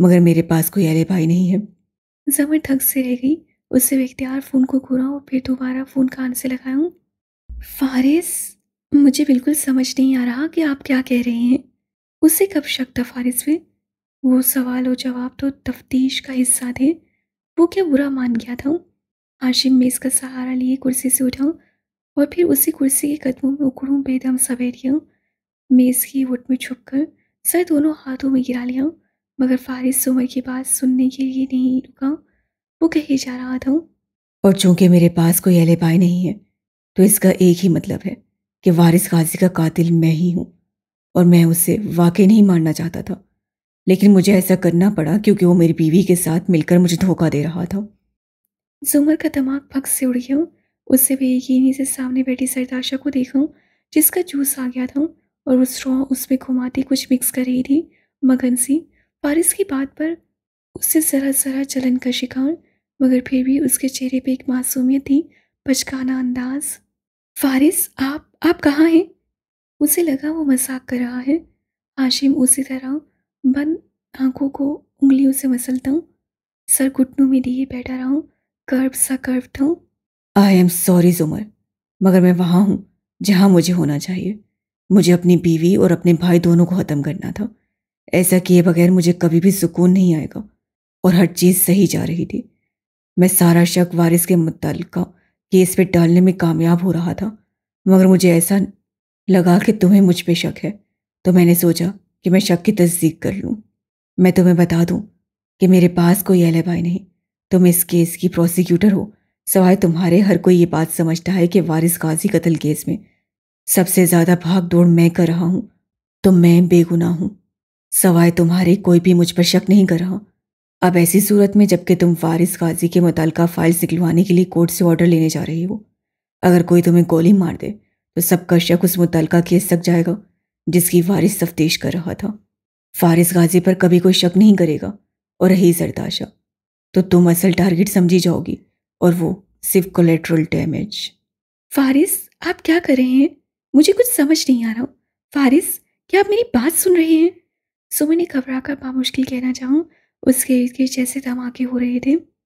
मगर मेरे पास कोई अहले भाई नहीं है जबर थक से रह गई उससे बेख्तियार फ़ोन को घूरा और फिर दोबारा फ़ोन कान से हूँ फारिस मुझे बिल्कुल समझ नहीं आ रहा कि आप क्या कह रहे हैं उससे कब शक था फारिस में वो सवाल और जवाब तो तफ्तीश का हिस्सा थे वो क्या बुरा मान गया था आशिम मेज़ का सहारा लिए कुर्सी से उठाऊँ और फिर उसी कुर्सी के कदमों में उखड़ूँ बेदम सा मेज़ की वोट में छुप कर सर दोनों हाथों में गिरा लिया मगर फारिस उमर की बात सुनने के लिए नहीं रुका वो कहे जा रहा था और चूंकि मेरे पास कोई एलेबाई नहीं है तो इसका एक ही मतलब है कि वारिस गाजी का कातिल मैं ही हूँ और मैं उसे वाकई नहीं मारना चाहता था लेकिन मुझे ऐसा करना पड़ा क्योंकि वो मेरी बीवी के साथ मिलकर मुझे धोखा दे रहा था जुमर का दिमाग भग से उड़ गया उससे बेयकीनी से सामने बैठी सरदाशा को देखा जिसका जूस आ गया था और उस स्ट्रॉ उसमें घुमाती कुछ मिक्स कर रही थी मगन सी फारिस की बात पर उससे ज़रा ज़रा जलन का शिकार मगर फिर भी उसके चेहरे पे एक मासूमियत थी बचकाना अंदाज फारिस आप आप कहाँ हैं उसे लगा वो मजाक कर रहा है आशिम उसी तरह बंद आंखों को उंगलियों से मसलता हूँ सर घुटनों में दिए बैठा रहा हूँ कर्व सा कर्व हूँ आई एम सॉरी जुमर मगर मैं वहाँ हूँ जहाँ मुझे होना चाहिए मुझे अपनी बीवी और अपने भाई दोनों को ख़त्म करना था ऐसा किए बगैर मुझे कभी भी सुकून नहीं आएगा और हर चीज़ सही जा रही थी मैं सारा शक वारिस के मुतल केस पे डालने में कामयाब हो रहा था मगर मुझे ऐसा लगा कि तुम्हें मुझ पर शक है तो मैंने सोचा कि मैं शक की तस्दीक कर लूँ मैं तुम्हें बता दूँ कि मेरे पास कोई एलेबाई नहीं तुम इस केस की प्रोसिक्यूटर हो सवाए तुम्हारे हर कोई ये बात समझता है कि वारिस गाजी कत्ल केस में सबसे ज़्यादा भाग दौड़ मैं कर रहा हूँ तो मैं बेगुनाह हूँ सवाए तुम्हारे कोई भी मुझ पर शक नहीं कर रहा अब ऐसी सूरत में जबकि तुम वारिस गाजी के मुतल फाइल्स निकलवाने के लिए कोर्ट से ऑर्डर लेने जा रही हो अगर कोई तुम्हें गोली मार दे तो सबका शक उस मुतल केस तक जाएगा जिसकी वारिस तफ्तीश कर रहा था फारिस गाजी पर कभी कोई शक नहीं करेगा और रही सरदाशा तो तुम असल टारगेट समझी जाओगी और वो सिर्फ कोलेट्रल डैमेज फारिस आप क्या कर रहे हैं मुझे कुछ समझ नहीं आ रहा फारिस क्या आप मेरी बात सुन रहे हैं सुमन ने घबरा कर बामुश्किल कहना चाहूँ उसके इसके जैसे धमाके हो रहे थे